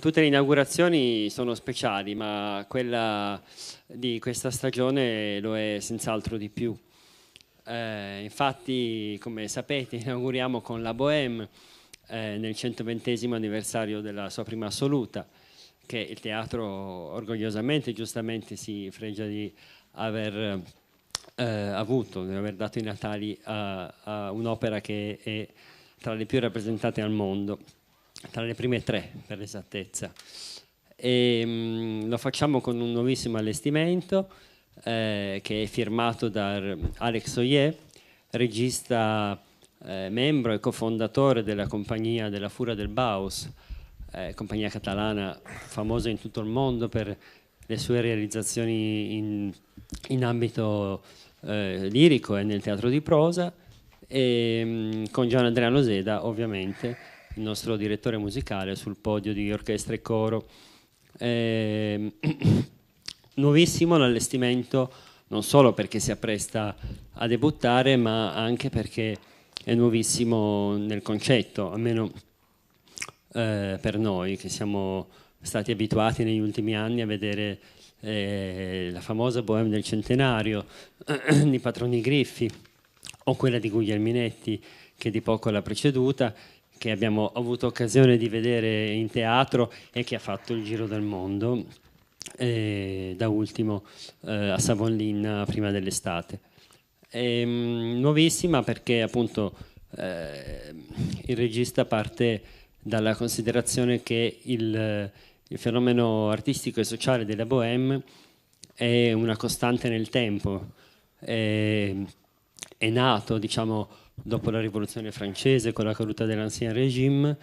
tutte le inaugurazioni sono speciali, ma quella di questa stagione lo è senz'altro di più. Eh, infatti, come sapete, inauguriamo con la Bohème eh, nel 120 anniversario della sua prima assoluta, che il teatro orgogliosamente e giustamente si fregia di aver eh, avuto, di aver dato i Natali a, a un'opera che è tra le più rappresentate al mondo tra le prime tre per esattezza. E, ehm, mh, lo facciamo con un nuovissimo allestimento eh, che è firmato da Alex Oyer, regista eh, membro e cofondatore della compagnia della Fura del Baus, eh, compagnia catalana famosa in tutto il mondo per le sue realizzazioni in, in ambito eh, lirico e nel teatro di prosa, e, ehm, mh, con Gian Adriano Loseda ovviamente il nostro direttore musicale, sul podio di orchestra e coro. Eh, nuovissimo l'allestimento, non solo perché si appresta a debuttare, ma anche perché è nuovissimo nel concetto, almeno eh, per noi che siamo stati abituati negli ultimi anni a vedere eh, la famosa Bohème del centenario di Patroni Griffi o quella di Guglielminetti che di poco l'ha preceduta che abbiamo avuto occasione di vedere in teatro e che ha fatto il giro del mondo, eh, da ultimo eh, a Savonlinna prima dell'estate. È, ehm, nuovissima perché appunto eh, il regista parte dalla considerazione che il, il fenomeno artistico e sociale della Bohème è una costante nel tempo. Eh, è nato diciamo, dopo la rivoluzione francese con la caduta dell'ancien regime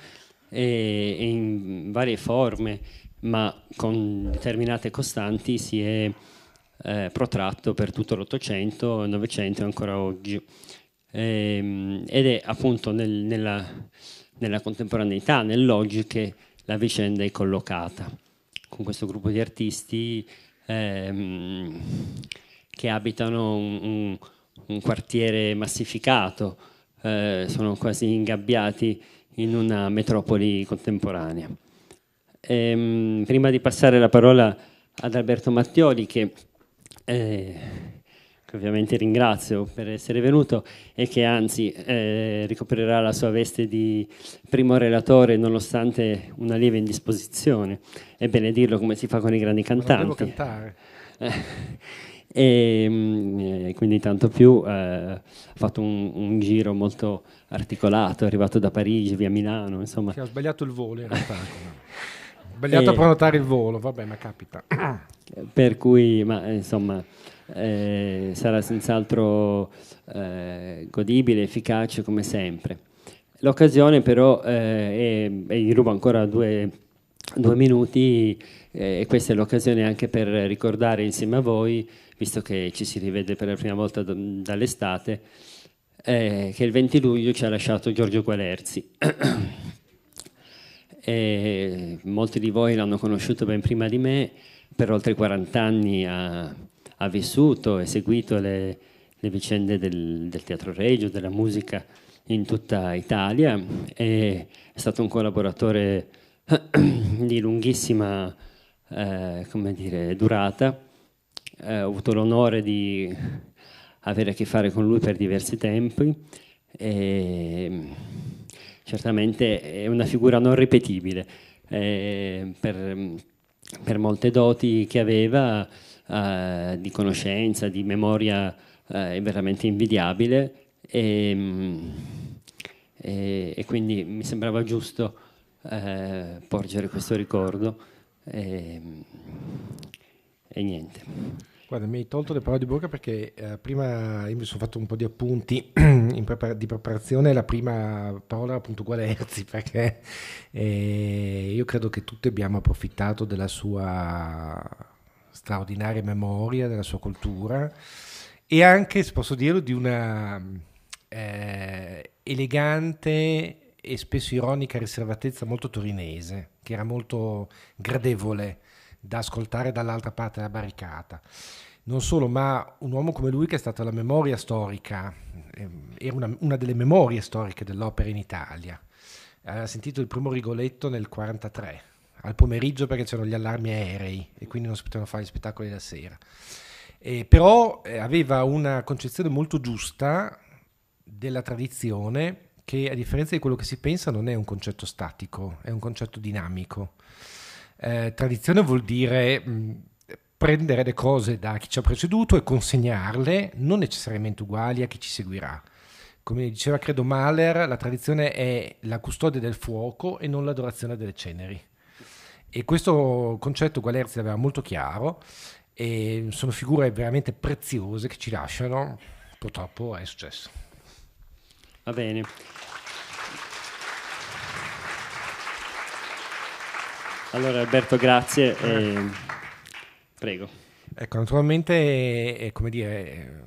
e, e in varie forme ma con determinate costanti si è eh, protratto per tutto l'Ottocento, il Novecento e ancora oggi. E, ehm, ed è appunto nel, nella, nella, contemporaneità, nell'oggi, che la vicenda è collocata, con questo gruppo di artisti ehm, che abitano un, un, un quartiere massificato, eh, sono quasi ingabbiati in una metropoli contemporanea. Ehm, prima di passare la parola ad Alberto Mattioli, che, eh, che ovviamente ringrazio per essere venuto e che anzi eh, ricoprirà la sua veste di primo relatore nonostante una lieve indisposizione, è bene dirlo come si fa con i grandi cantanti. non devo cantare. Eh, e, mm, eh, quindi tanto più eh, ha fatto un, un giro molto articolato, è arrivato da Parigi via Milano, insomma. Che ho sbagliato il volo in realtà. ho sbagliato e, a prenotare il volo, vabbè, ma capita. per cui, ma eh, insomma, eh, sarà senz'altro eh, godibile, efficace come sempre. L'occasione però, eh, è, e gli rubo ancora due, due minuti, e questa è l'occasione anche per ricordare insieme a voi visto che ci si rivede per la prima volta dall'estate, eh, che il 20 luglio ci ha lasciato Giorgio Gualerzi. e molti di voi l'hanno conosciuto ben prima di me, per oltre 40 anni ha, ha vissuto e seguito le, le vicende del, del, teatro regio, della musica in tutta Italia, è stato un collaboratore di lunghissima eh, dire, durata eh, ho avuto l'onore di avere a che fare con lui per diversi tempi e certamente è una figura non ripetibile eh, per, per, molte doti che aveva eh, di conoscenza, di memoria eh, è veramente invidiabile e, e, e, quindi mi sembrava giusto eh, porgere questo ricordo. E, e niente. Guarda, mi hai tolto le parole di bocca perché eh, prima io mi sono fatto un po' di appunti prepar- di preparazione. La prima parola era appunto Gualerzi, perché eh, io credo che tutti abbiamo approfittato della sua straordinaria memoria, della sua cultura e anche, se posso dirlo, di una eh, elegante e spesso ironica riservatezza molto torinese, che era molto gradevole da ascoltare dall'altra parte della barricata. Non solo, ma un uomo come lui che è stata la memoria storica, ehm, era una, una delle memorie storiche dell'opera in Italia. Aveva sentito il primo Rigoletto nel 1943, al pomeriggio perché c'erano gli allarmi aerei e quindi non si potevano fare gli spettacoli la sera. Eh, però aveva una concezione molto giusta della tradizione che a differenza di quello che si pensa non è un concetto statico, è un concetto dinamico. Eh, tradizione vuol dire mh, mm, prendere le cose da chi ci ha preceduto e consegnarle, non necessariamente uguali a chi ci seguirà. Come diceva credo Mahler, la tradizione è la custodia del fuoco e non l'adorazione delle ceneri. E questo concetto Gualerzi l'aveva molto chiaro e sono figure veramente preziose che ci lasciano. Purtroppo è successo. Va bene. Allora Alberto, grazie. E... Eh. Prego. Ecco, naturalmente, eh, eh, come dire,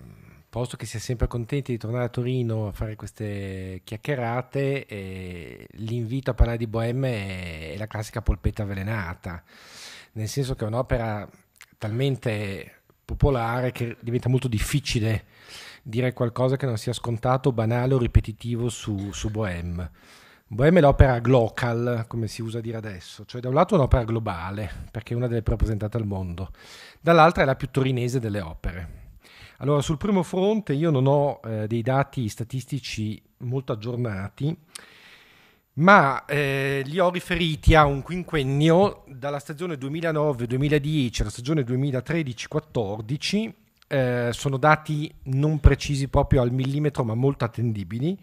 posto che si è sempre contenti di tornare a Torino a fare queste chiacchierate, eh, l'invito a parlare di Bohème è, la classica polpetta avvelenata, nel senso che è un'opera talmente popolare che diventa molto difficile dire qualcosa che non sia scontato, banale o ripetitivo su, su Bohème. Bohem è l'opera glocal, come si usa dire adesso, cioè da un lato è un'opera globale, perché è una delle più rappresentate al mondo, dall'altra è la più torinese delle opere. Allora, sul primo fronte io non ho eh, dei dati statistici molto aggiornati, ma eh, li ho riferiti a un quinquennio dalla stagione 2009-2010 alla stagione 2013-14, eh, sono dati non precisi proprio al millimetro, ma molto attendibili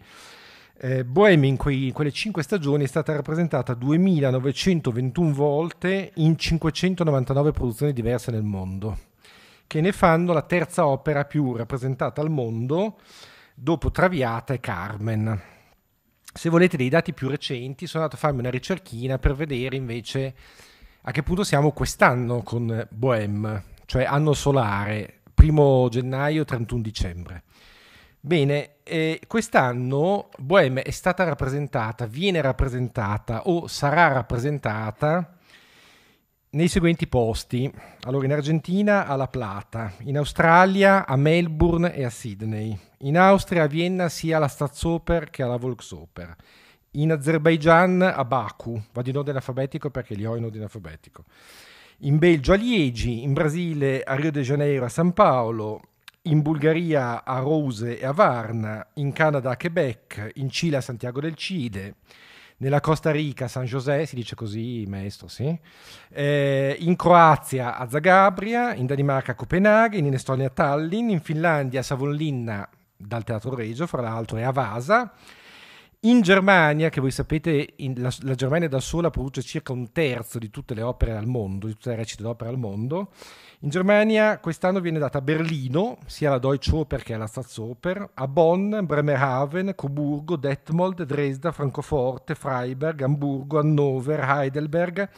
eh, Bohemia in, quei, in, quelle cinque stagioni è stata rappresentata 2.921 volte in 599 produzioni diverse nel mondo, che ne fanno la terza opera più rappresentata al mondo dopo Traviata e Carmen. Se volete dei dati più recenti, sono andato a farmi una ricerchina per vedere invece a che punto siamo quest'anno con Bohème, cioè anno solare, primo gennaio, 31 dicembre. Bene, eh, quest'anno Bohème è stata rappresentata, viene rappresentata o sarà rappresentata nei seguenti posti. Allora, in Argentina a La Plata, in Australia a Melbourne e a Sydney, in Austria a Vienna sia alla Staatsoper che alla Volksoper, in Azerbaijan a Baku, vado in ordine alfabetico perché li ho in ordine alfabetico, in Belgio a Liegi, in Brasile a Rio de Janeiro a San Paolo, in Bulgaria a Rose e a Varna, in Canada a Quebec, in Cile a Santiago del Cile, nella Costa Rica a San José, si dice così, maestro, sì, eh, in Croazia a Zagabria, in Danimarca a Copenaghen, in Estonia a Tallinn, in Finlandia a Savonlinna dal Teatro Regio, fra l'altro, e a Vasa, in Germania, che voi sapete, la, la, Germania da sola produce circa un terzo di tutte le opere al mondo, di tutte le recite d'opera al mondo. In Germania quest'anno viene data a Berlino, sia alla Deutsche Oper che alla Staatsoper, a Bonn, Bremerhaven, Coburgo, Detmold, Dresda, Francoforte, Freiberg, Hamburgo, Hannover, Heidelberg,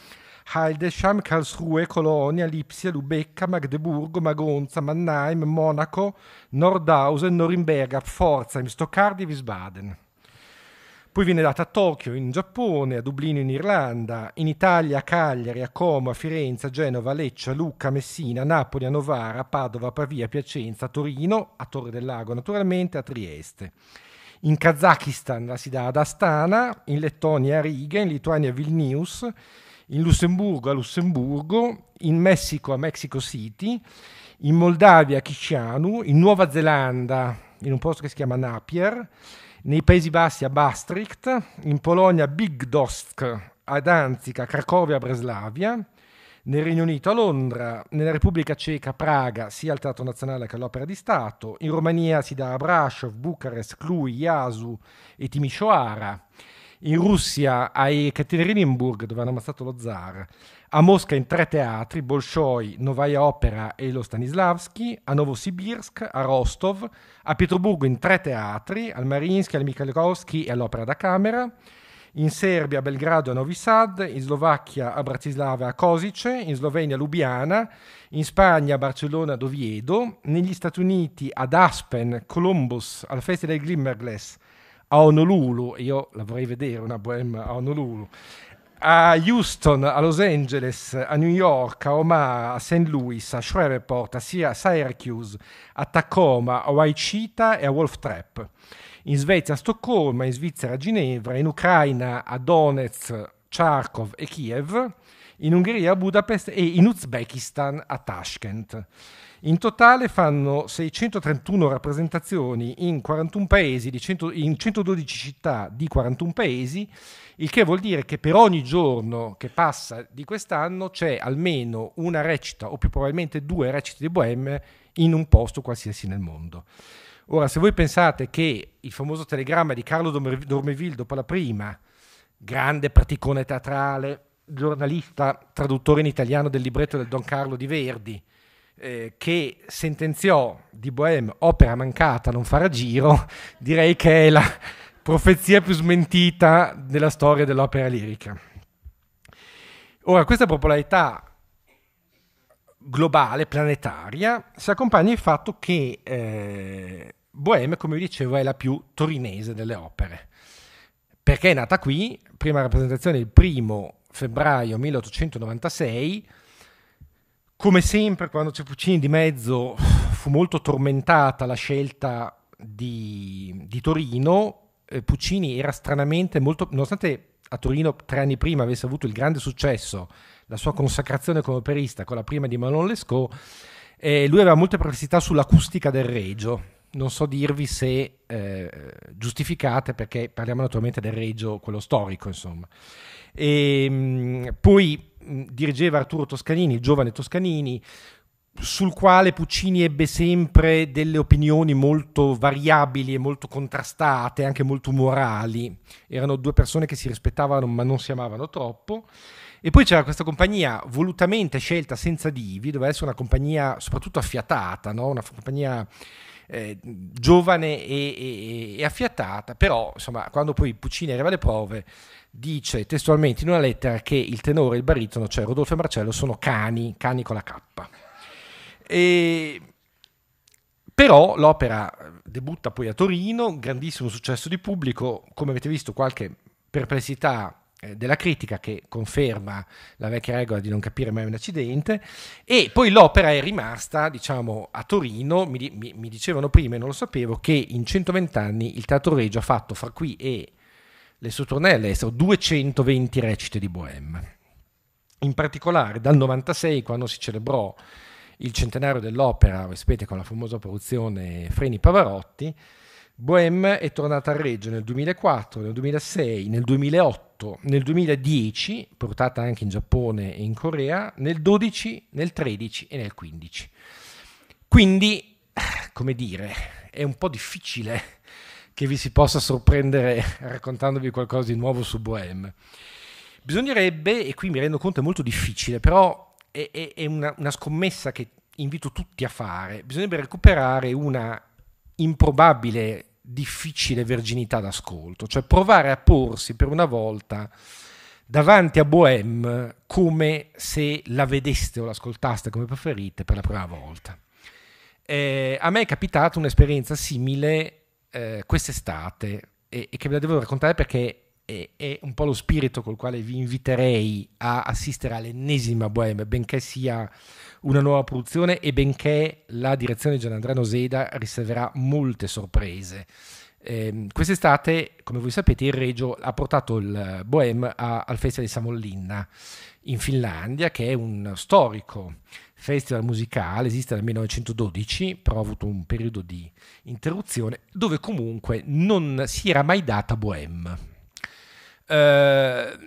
Hildesheim, Karlsruhe, Colonia, Lipsia, Lubecca, Magdeburgo, Magonza, Mannheim, Monaco, Nordhausen, Norimberga, Pforzheim, Stoccardi e Wiesbaden. Poi viene data a Tokyo, in Giappone, a Dublino, in Irlanda, in Italia, a Cagliari, a Como, a Firenze, a Genova, a Lecce, a Lucca, a Messina, a Napoli, a Novara, a Padova, a Pavia, a Piacenza, a Torino, a Torre del Lago naturalmente, a Trieste. In Kazakistan la si dà ad Astana, in Lettonia a Riga, in Lituania a Vilnius, in Lussemburgo a Lussemburgo, in Messico a Mexico City, in Moldavia a Kishianu, in Nuova Zelanda in un posto che si chiama Napier, nei Paesi Bassi a Maastricht, in Polonia a Bigdosk a Danzica, Cracovia, Breslavia, nel Regno Unito a Londra, nella Repubblica Ceca a Praga sia al Teatro Nazionale che all'Opera di Stato, in Romania si dà a Brasov, Bucarest, Cluj, Iasu e Timisoara, in Russia a Ekaterinburg dove hanno ammazzato lo zar, a Mosca in tre teatri, Bolshoi, Novaya Opera e lo Stanislavski, a Novosibirsk, a Rostov, a Pietroburgo in tre teatri, al Mariinsky, al Mikhailovsky e all'Opera da Camera, in Serbia a Belgrado e a Novi Sad, in Slovacchia a Bratislava e a Kosice, in Slovenia a Lubiana, in Spagna a Barcellona ad Oviedo, negli Stati Uniti ad Aspen, Columbus, al Festival Glimmerglass a Honolulu, io la vorrei vedere una bohème a Honolulu, a Houston, a Los Angeles, a New York, a Omaha, a St. Louis, a Shreveport, a Syracuse, a Tacoma, a Waikita e a Wolf Trap. In Svezia a Stoccolma, in Svizzera a Ginevra, in Ucraina a Donetsk, Charkov e Kiev, in Ungheria a Budapest e in Uzbekistan a Tashkent. In totale fanno 631 rappresentazioni in, paesi, cento, in 112 città di 41 paesi, il che vuol dire che per ogni giorno che passa di quest'anno c'è almeno una recita o più probabilmente due recite di Bohème in un posto qualsiasi nel mondo. Ora, se voi pensate che il famoso telegramma di Carlo Dormeville dopo la prima, grande praticone teatrale, giornalista, traduttore in italiano del libretto del Don Carlo di Verdi, eh, che sentenziò di Bohème opera mancata, non farà giro, direi che è la profezia più smentita della storia dell'opera lirica. Ora, questa popolarità globale, planetaria, si accompagna il fatto che eh, Bohème, come vi dicevo, è la più torinese delle opere. Perché è nata qui, prima rappresentazione il primo febbraio 1896, come sempre, quando c'è Puccini di mezzo, fu molto tormentata la scelta di, di Torino. Eh, Puccini era stranamente molto, nonostante a Torino tre anni prima avesse avuto il grande successo, la sua consacrazione come operista con la prima di Manon Lescaut, eh, lui aveva molte perplessità sull'acustica del Regio. Non so dirvi se eh, giustificate, perché parliamo naturalmente del Regio, quello storico, insomma. E, ehm, poi dirigeva Arturo Toscanini, il giovane Toscanini, sul quale Puccini ebbe sempre delle opinioni molto variabili e molto contrastate, anche molto morali. Erano due persone che si rispettavano ma non si amavano troppo. E poi c'era questa compagnia volutamente scelta senza divi, doveva essere una compagnia soprattutto affiatata, no? una compagnia eh, giovane e, e, e, affiatata, però insomma, quando poi Puccini arriva alle prove dice testualmente in una lettera che il tenore e il baritono, cioè Rodolfo e Marcello, sono cani, cani con la K. E, però l'opera debutta poi a Torino, grandissimo successo di pubblico, come avete visto qualche perplessità eh, della critica che conferma la vecchia regola di non capire mai un accidente e poi l'opera è rimasta diciamo a Torino mi, mi, mi dicevano prima e non lo sapevo che in 120 anni il Teatro Reggio ha fatto fra qui e le sue tournée all'estero 220 recite di Bohème in particolare dal 96 quando si celebrò il centenario dell'opera sapete con la famosa produzione Freni Pavarotti Bohème è tornata a Reggio nel 2004 nel 2006 nel 2008 prodotto nel 2010, portata anche in Giappone e in Corea, nel 12, nel 13 e nel 15. Quindi, come dire, è un po' difficile che vi si possa sorprendere raccontandovi qualcosa di nuovo su Bohème. Bisognerebbe, e qui mi rendo conto è molto difficile, però è, è, è una, una scommessa che invito tutti a fare, bisognerebbe recuperare una improbabile difficile verginità d'ascolto, cioè provare a porsi per una volta davanti a Bohème come se la vedeste o l'ascoltaste come preferite per la prima volta. Eh, a me è capitata un'esperienza simile eh, quest'estate e, e, che ve la devo raccontare perché è, è, un po' lo spirito col quale vi inviterei a assistere all'ennesima Bohème, benché sia una nuova produzione e benché la direzione di Gianandrea Noseda riserverà molte sorprese. Eh, quest'estate, come voi sapete, il Regio ha portato il Bohème a, al Festival di Samollinna in Finlandia, che è un storico festival musicale, esiste dal 1912, però ha avuto un periodo di interruzione, dove comunque non si era mai data Bohème. Eh,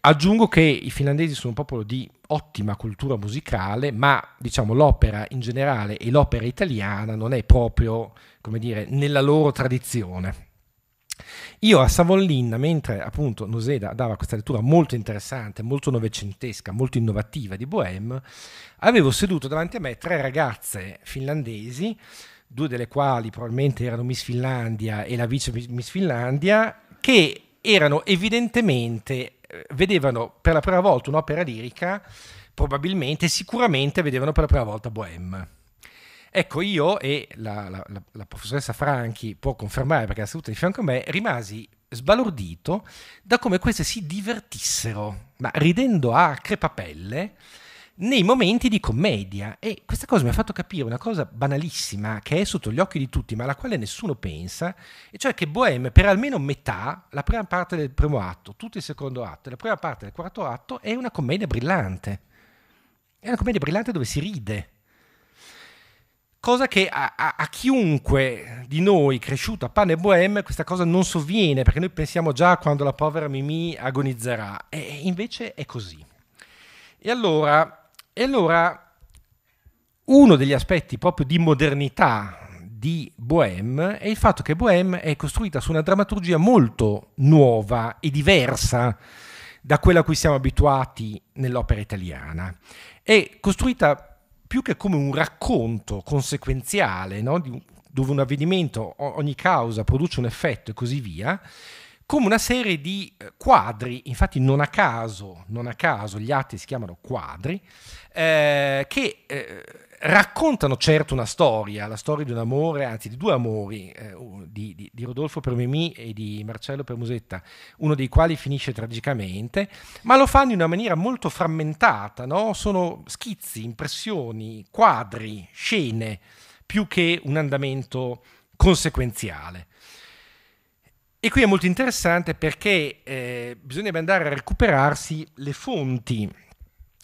aggiungo che i finlandesi sono un popolo di ottima cultura musicale, ma diciamo l'opera in generale e l'opera italiana non è proprio, come dire, nella loro tradizione. Io a Savonlin, mentre appunto Noseda dava questa lettura molto interessante, molto novecentesca, molto innovativa di Bohème, avevo seduto davanti a me tre ragazze finlandesi, due delle quali probabilmente erano Miss Finlandia e la vice Miss Finlandia, che erano evidentemente vedevano per la prima volta un'opera lirica, probabilmente, sicuramente vedevano per la prima volta Bohème. Ecco, io e la, la, la, la, professoressa Franchi può confermare perché è seduta di fianco a me, rimasi sbalordito da come queste si divertissero, ma ridendo a crepapelle nei momenti di commedia. E questa cosa mi ha fatto capire una cosa banalissima che è sotto gli occhi di tutti, ma alla quale nessuno pensa, e cioè che Bohème per almeno metà, la prima parte del primo atto, tutto il secondo atto e la prima parte del quarto atto è una commedia brillante. È una commedia brillante dove si ride. Cosa che a, a, a chiunque di noi cresciuto a pane e bohème questa cosa non sovviene, perché noi pensiamo già a quando la povera Mimì agonizzerà. E invece è così. E allora e allora uno degli aspetti proprio di modernità di Bohème è il fatto che Bohème è costruita su una drammaturgia molto nuova e diversa da quella a cui siamo abituati nell'opera italiana. È costruita più che come un racconto conseguenziale, no? dove un avvenimento, ogni causa produce un effetto e così via, come una serie di eh, quadri, infatti non a caso, non a caso gli atti si chiamano quadri, eh, che eh, raccontano certo una storia, la storia di un amore, anzi di due amori, eh, di, di, di, Rodolfo per Mimì e di Marcello per Musetta, uno dei quali finisce tragicamente, ma lo fanno in una maniera molto frammentata, no? sono schizzi, impressioni, quadri, scene, più che un andamento conseguenziale. E qui è molto interessante perché eh, bisognerebbe andare a recuperarsi le fonti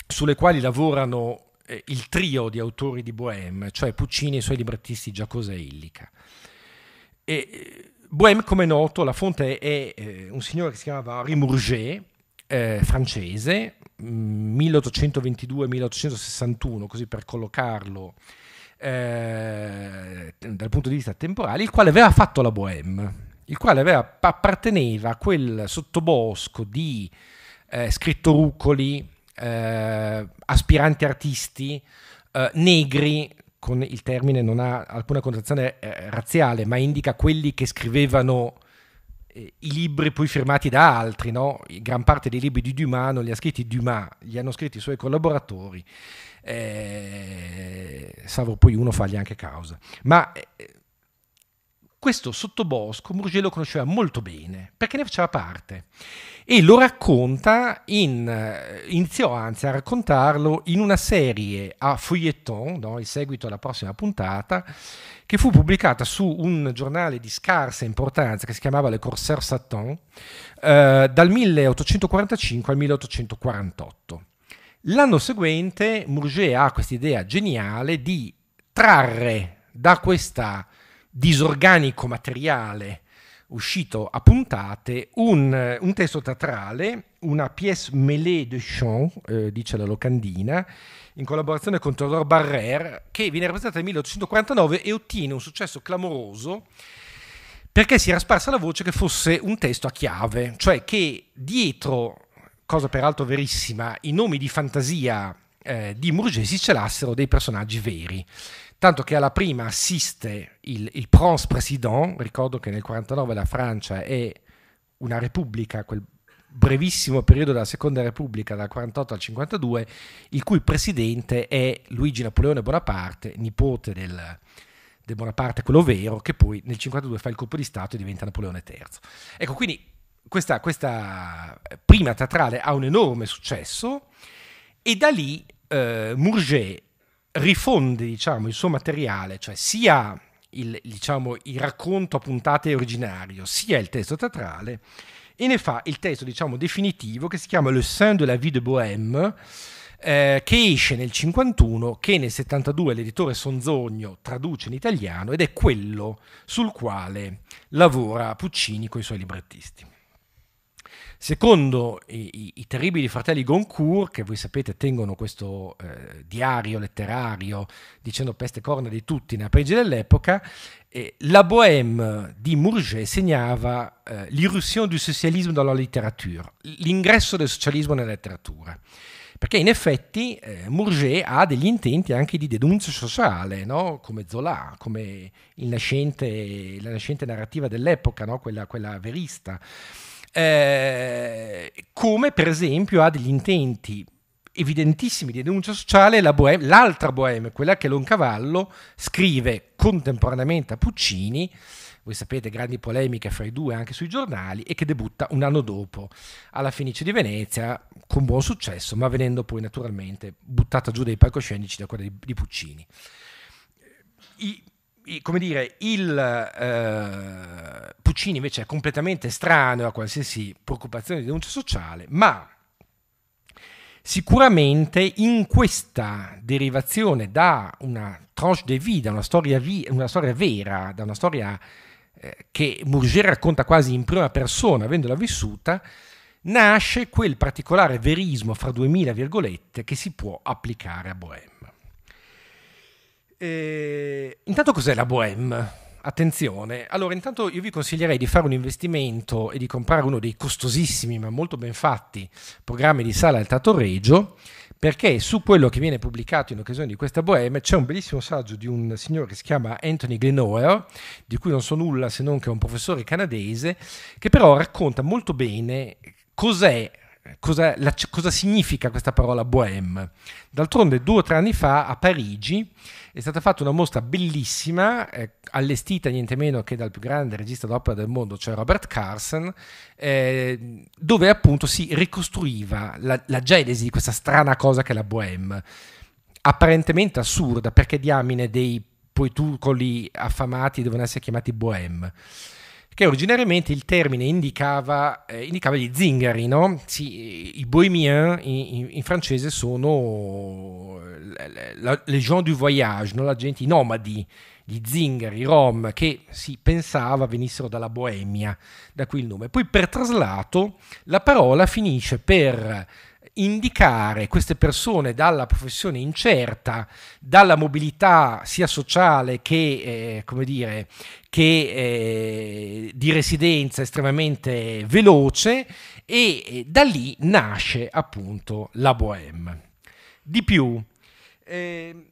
sulle quali lavorano eh, il trio di autori di Bohème, cioè Puccini e i suoi librettisti Giacosa e Illica. E, eh, Bohème, come è noto, la fonte è, eh, un signore che si chiamava Henri Mourget, eh, francese, 1822-1861, mm, così per collocarlo eh, dal punto di vista temporale, il quale aveva fatto la Bohème il quale aveva, apparteneva a quel sottobosco di eh, scrittorucoli, eh, aspiranti artisti, eh, negri, con il termine non ha alcuna connotazione eh, razziale, ma indica quelli che scrivevano eh, i libri poi firmati da altri, no? gran parte dei libri di Dumas non li ha scritti Dumas, li hanno scritti i suoi collaboratori, eh, salvo poi uno fagli anche causa. Ma eh, questo sottobosco Murger lo conosceva molto bene perché ne faceva parte e lo racconta in, eh, iniziò anzi a raccontarlo in una serie a feuilleton, no? il seguito alla prossima puntata, che fu pubblicata su un giornale di scarsa importanza che si chiamava Le Corsaire Satan eh, dal 1845 al 1848. L'anno seguente Murger ha questa idea geniale di trarre da questa disorganico materiale uscito a puntate, un, eh, un testo teatrale, una pièce mêlée de chant, eh, dice la locandina, in collaborazione con Theodore Barrère, che viene rappresentata nel 1849 e ottiene un successo clamoroso perché si era sparsa la voce che fosse un testo a chiave, cioè che dietro, cosa peraltro verissima, i nomi di fantasia eh, di Murgesi ce l'assero dei personaggi veri tanto che alla prima assiste il, il Prince Président, ricordo che nel 49 la Francia è una repubblica, quel brevissimo periodo della Seconda Repubblica, dal 48 al 52, il cui presidente è Luigi Napoleone Bonaparte, nipote del, del Bonaparte, quello vero, che poi nel 52 fa il colpo di Stato e diventa Napoleone III. Ecco, quindi questa, questa prima teatrale ha un enorme successo e da lì eh, Murger rifonde diciamo, il suo materiale, cioè sia il, diciamo, il racconto a puntate originario, sia il testo teatrale, e ne fa il testo diciamo, definitivo che si chiama Le Saint de la vie de Bohème, eh, che esce nel 51, che nel 72 l'editore Sonzogno traduce in italiano ed è quello sul quale lavora Puccini con i suoi librettisti. Secondo i, i, i, terribili fratelli Goncourt, che voi sapete tengono questo eh, diario letterario dicendo peste corna di tutti nella Parigi dell'epoca, eh, la Bohème di Mourget segnava eh, l'irruzione du socialismo dalla letteratura, l'ingresso del socialismo nella letteratura. Perché in effetti eh, Murger ha degli intenti anche di denuncia sociale, no? come Zola, come nascente, la nascente narrativa dell'epoca, no? quella, quella verista. Eh, come per esempio ha degli intenti evidentissimi di denuncia sociale la bohème, l'altra Bohème, quella che Loncavallo scrive contemporaneamente a Puccini, voi sapete grandi polemiche fra i due anche sui giornali, e che debutta un anno dopo alla Fenice di Venezia con buon successo, ma venendo poi naturalmente buttata giù dai palcoscenici da quella di, di Puccini. I, come dire, il eh, Puccini invece è completamente estraneo a qualsiasi preoccupazione di denuncia sociale, ma sicuramente in questa derivazione da una tranche de vie, da una storia, vi, una storia vera, da una storia eh, che Bourget racconta quasi in prima persona, avendola vissuta, nasce quel particolare verismo fra 2000 virgolette che si può applicare a Bohème. Eh, intanto cos'è la Bohème? Attenzione, allora intanto io vi consiglierei di fare un investimento e di comprare uno dei costosissimi ma molto ben fatti programmi di sala al Tato Regio perché su quello che viene pubblicato in occasione di questa Bohème c'è un bellissimo saggio di un signore che si chiama Anthony Glenower, di cui non so nulla se non che è un professore canadese, che però racconta molto bene cos'è cosa, la, cosa significa questa parola bohème. D'altronde due o tre anni fa a Parigi è stata fatta una mostra bellissima, eh, allestita niente meno che dal più grande regista d'opera del mondo, cioè Robert Carson, eh, dove appunto si ricostruiva la, la genesi di questa strana cosa che è la bohème apparentemente assurda, perché diamine dei poetucoli affamati devono essere chiamati bohème che originariamente il termine indicava, eh, indicava gli zingari, no? sì, i bohemiens in, in, francese sono eh, le gens du voyage, no? la gente, i nomadi, gli zingari, i rom, che si pensava venissero dalla Boemia, da qui il nome. Poi per traslato la parola finisce per indicare queste persone dalla professione incerta, dalla mobilità sia sociale che, eh, dire, che eh, di residenza estremamente veloce e eh, da lì nasce appunto la Bohème. Di più, ehm,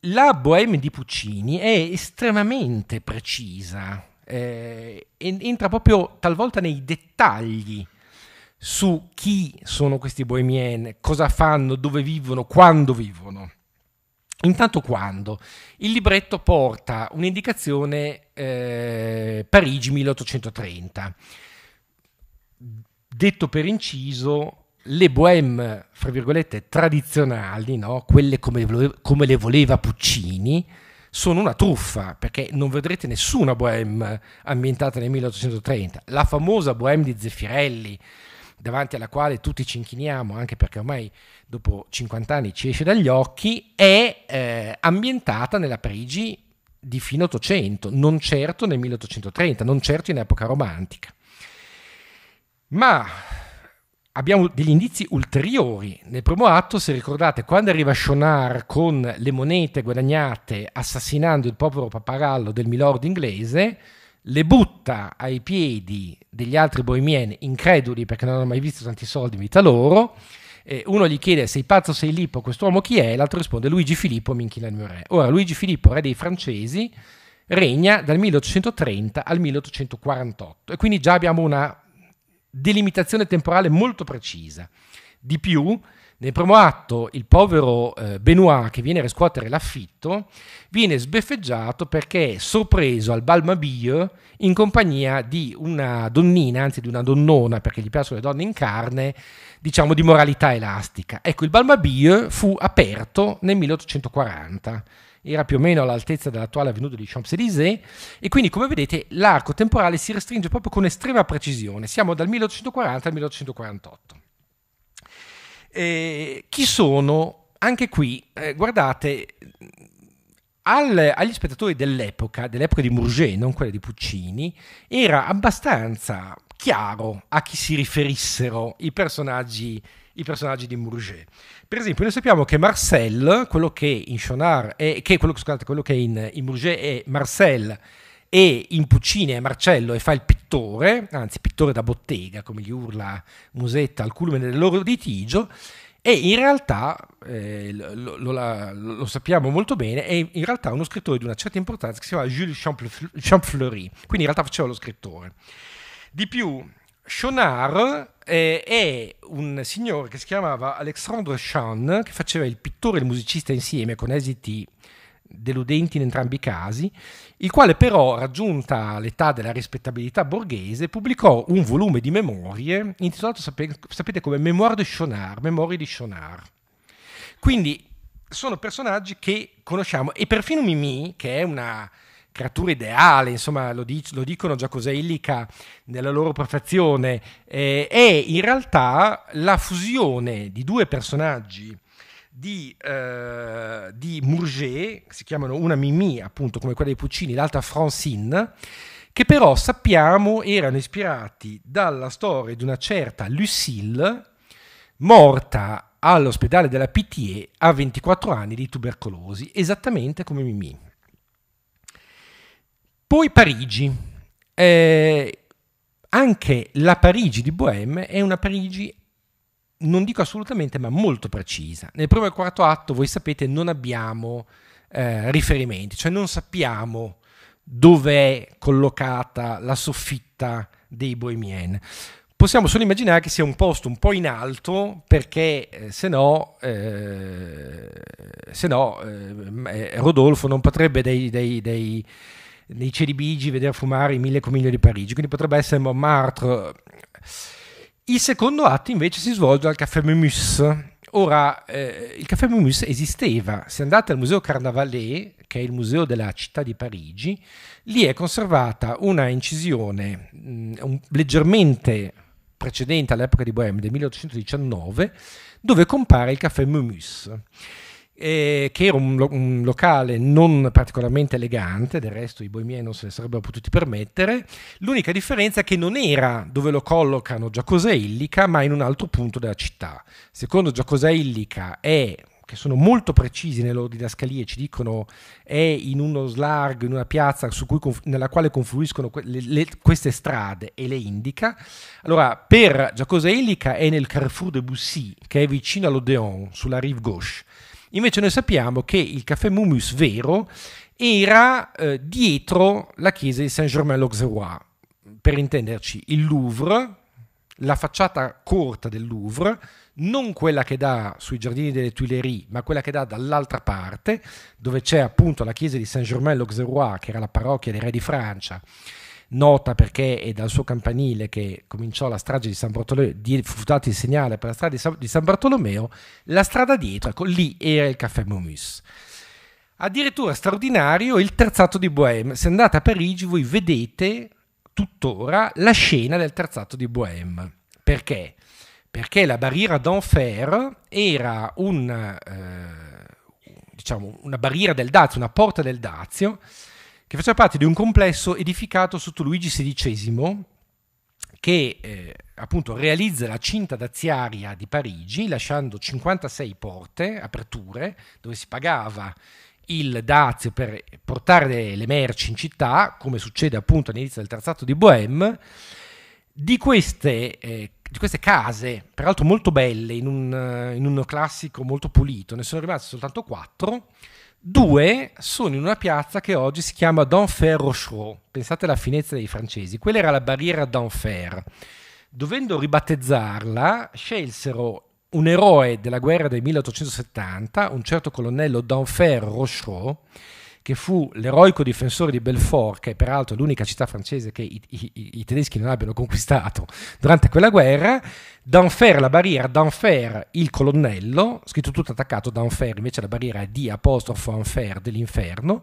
la Bohème di Puccini è estremamente precisa, eh, entra proprio talvolta nei dettagli su chi sono questi bohemien, cosa fanno, dove vivono, quando vivono. Intanto quando? Il libretto porta un'indicazione eh, Parigi 1830. Detto per inciso, le bohème, fra virgolette, tradizionali, no? quelle come, come, le voleva Puccini, sono una truffa, perché non vedrete nessuna bohème ambientata nel 1830. La famosa bohème di Zeffirelli, davanti alla quale tutti ci inchiniamo, anche perché ormai dopo 50 anni ci esce dagli occhi, è eh, ambientata nella Parigi di fine 800, non certo nel 1830, non certo in epoca romantica. Ma abbiamo degli indizi ulteriori. Nel primo atto, se ricordate, quando arriva Schonar con le monete guadagnate assassinando il povero papagallo del milord inglese, le butta ai piedi degli altri bohemieni increduli perché non hanno mai visto tanti soldi in vita loro. Eh, uno gli chiede sei pazzo, sei Lippo, quest'uomo chi è? L'altro risponde Luigi Filippo, minchia il mio re. Ora Luigi Filippo, re dei francesi, regna dal 1830 al 1848 e quindi già abbiamo una delimitazione temporale molto precisa. Di più, nel primo atto il povero eh, Benoit che viene a riscuotere l'affitto viene sbeffeggiato perché è sorpreso al Balmabille in compagnia di una donnina, anzi di una donnona perché gli piacciono le donne in carne, diciamo di moralità elastica. Ecco, il Balmabille fu aperto nel 1840 era più o meno all'altezza dell'attuale avvenuto di Champs-Élysées e quindi come vedete l'arco temporale si restringe proprio con estrema precisione, siamo dal 1840 al 1848. Eh, chi sono? Anche qui, eh, guardate, al, agli spettatori dell'epoca, dell'epoca di Mourget non quella di Puccini, era abbastanza chiaro a chi si riferissero i personaggi, i personaggi di Mourget Per esempio, noi sappiamo che Marcel, quello che in Chonard è, che quello, scusate, quello che in, in Murger è Marcel, e in Puccini è Marcello e fa il piccolo pittore, anzi pittore da bottega, come gli urla Musetta al culmine del loro litigio, e in realtà, eh, lo, lo, lo, lo, sappiamo molto bene, è in realtà uno scrittore di una certa importanza che si chiama Jules Champfleury, quindi in realtà faceva lo scrittore. Di più, Chonard eh, è un signore che si chiamava Alexandre Chan, che faceva il pittore e il musicista insieme con esiti deludenti in entrambi i casi, il quale però, raggiunta l'età della rispettabilità borghese, pubblicò un volume di memorie intitolato, sapete come, Memoire de Chonard, Memorie di Chonard. Quindi sono personaggi che conosciamo e perfino Mimi, che è una creatura ideale, insomma lo, dic- lo dicono Giacosa Illica nella loro perfezione, eh, è in realtà la fusione di due personaggi di, eh, di Murger, si chiamano una Mimì, appunto come quella dei Puccini, l'altra Francine, che però sappiamo erano ispirati dalla storia di una certa Lucille, morta all'ospedale della Pitié a 24 anni di tubercolosi, esattamente come Mimì. Poi Parigi. Eh, anche la Parigi di Bohème è una Parigi non dico assolutamente, ma molto precisa. Nel primo e quarto atto, voi sapete, non abbiamo eh, riferimenti, cioè non sappiamo dove è collocata la soffitta dei Bohemian. Possiamo solo immaginare che sia un posto un po' in alto perché eh, se no, eh, se no eh, eh, Rodolfo non potrebbe dei, dei, dei nei ceribigi vedere fumare i mille comiglio di Parigi, quindi potrebbe essere Montmartre il secondo atto invece si svolge al Café Memus. Ora, eh, il Café Memus esisteva. Se andate al Museo Carnavalet, che è il museo della città di Parigi, lì è conservata una incisione mh, mm, un, leggermente precedente all'epoca di Bohème del 1819, dove compare il Café Memus eh, che era un, lo- un, locale non particolarmente elegante, del resto i boemie non se ne sarebbero potuti permettere, l'unica differenza è che non era dove lo collocano Giacosa Illica, ma in un altro punto della città. Secondo Giacosa Illica è che sono molto precisi nelle loro didascalie, ci dicono è in uno slargo, in una piazza conf- nella quale confluiscono que- le, le, queste strade e le indica. Allora, per Giacosa Illica è nel Carrefour de Bussy, che è vicino all'Odeon, sulla rive gauche. Invece noi sappiamo che il caffè Mumus vero era eh, dietro la chiesa di Saint-Germain-l'Auxerrois, per intenderci il Louvre, la facciata corta del Louvre, non quella che dà sui giardini delle Tuileries, ma quella che dà dall'altra parte, dove c'è appunto la chiesa di Saint-Germain-l'Auxerrois, che era la parrocchia dei re di Francia, nota perché è dal suo campanile che cominciò la strage di San Bartolomeo, di, fu dato il segnale per la strada di San, di San Bartolomeo, la strada dietro, ecco, lì era il caffè Momus. Addirittura straordinario il terzato di Bohème. Se andate a Parigi voi vedete tuttora la scena del terzato di Bohème. Perché? Perché la barriera d'Enfer era un, eh, diciamo, una barriera del Dazio, una porta del Dazio, che faceva parte di un complesso edificato sotto Luigi XVI, che eh, appunto realizza la cinta daziaria di Parigi, lasciando 56 porte, aperture, dove si pagava il dazio per portare le merci in città, come succede appunto all'inizio del Trattato di Bohème. Di queste, eh, di queste case, peraltro molto belle, in un, eh, in un classico molto pulito, ne sono rimaste soltanto quattro Due sono in una piazza che oggi si chiama Denfert-Rochereau. Pensate alla finezza dei francesi. Quella era la barriera d'Enfer. Dovendo ribattezzarla, scelsero un eroe della guerra del 1870, un certo colonnello Denfert-Rochereau, che fu l'eroico difensore di Belfort, che è peraltro l'unica città francese che i, i, i, tedeschi non abbiano conquistato durante quella guerra, Danfer la barriera, Danfer il colonnello, scritto tutto attaccato, Danfer invece la barriera è D apostrofo Anfer dell'inferno,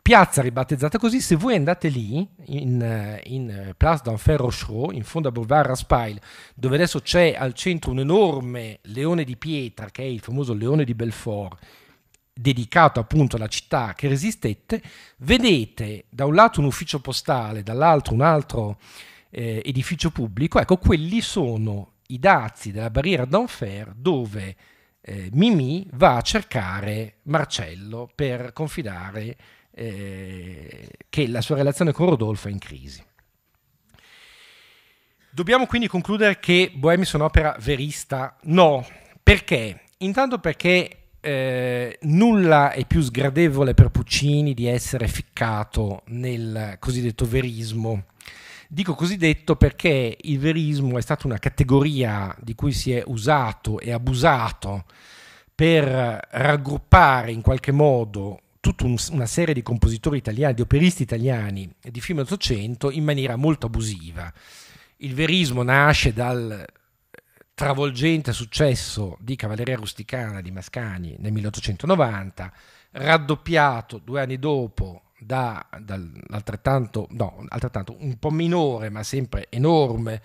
piazza ribattezzata così, se voi andate lì, in, in eh, Place d'Anfer Rochereau, in fondo a Boulevard Raspail, dove adesso c'è al centro un enorme leone di pietra, che è il famoso leone di Belfort, dedicato appunto alla città che resistette, vedete da un lato un ufficio postale, dall'altro un altro eh, edificio pubblico, ecco, quelli sono i dazi della barriera d'Anfer dove eh, Mimì va a cercare Marcello per confidare eh, che la sua relazione con Rodolfo è in crisi. Dobbiamo quindi concludere che Bohemi è un'opera verista? No. Perché? Intanto perché eh, nulla è più sgradevole per Puccini di essere ficcato nel cosiddetto verismo Dico cosiddetto perché il verismo è stata una categoria di cui si è usato e abusato per raggruppare in qualche modo tutta un, una serie di compositori italiani, di operisti italiani di film dell'Ottocento in maniera molto abusiva. Il verismo nasce dal travolgente successo di Cavalleria Rusticana di Mascani nel 1890, raddoppiato due anni dopo da, dall'altrettanto, no, altrettanto un po' minore ma sempre enorme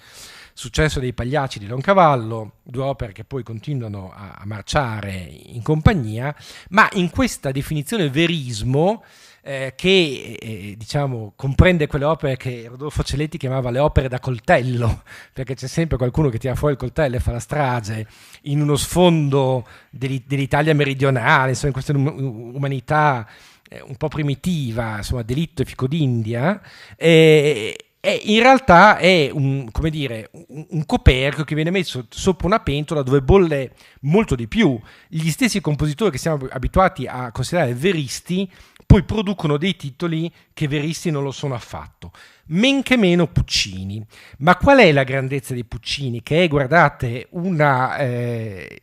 successo dei Pagliacci di Loncavallo, due opere che poi continuano a, a marciare in compagnia, ma in questa definizione verismo eh, che eh, diciamo, comprende quelle opere che Rodolfo Celletti chiamava le opere da coltello, perché c'è sempre qualcuno che tira fuori il coltello e fa la strage in uno sfondo dell'Italia meridionale, insomma in questa umanità eh, un po' primitiva, insomma, delitto e fico d'India, eh, eh, eh, in realtà è un, dire, un, coperchio che viene messo sopra una pentola dove bolle molto di più. Gli stessi compositori che siamo abituati a considerare veristi poi producono dei titoli che veristi non lo sono affatto, men che meno Puccini. Ma qual è la grandezza di Puccini? Che è, guardate, una, eh,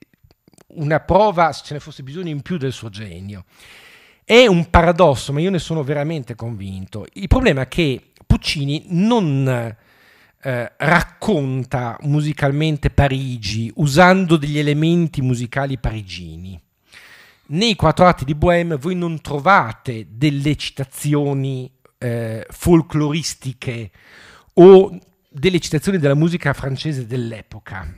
una prova, se ce ne fosse bisogno, in più del suo genio. È un paradosso, ma io ne sono veramente convinto. Il problema è che Puccini non eh, racconta musicalmente Parigi usando degli elementi musicali parigini. Nei quattro atti di Bohème voi non trovate delle citazioni eh, folcloristiche o delle citazioni della musica francese dell'epoca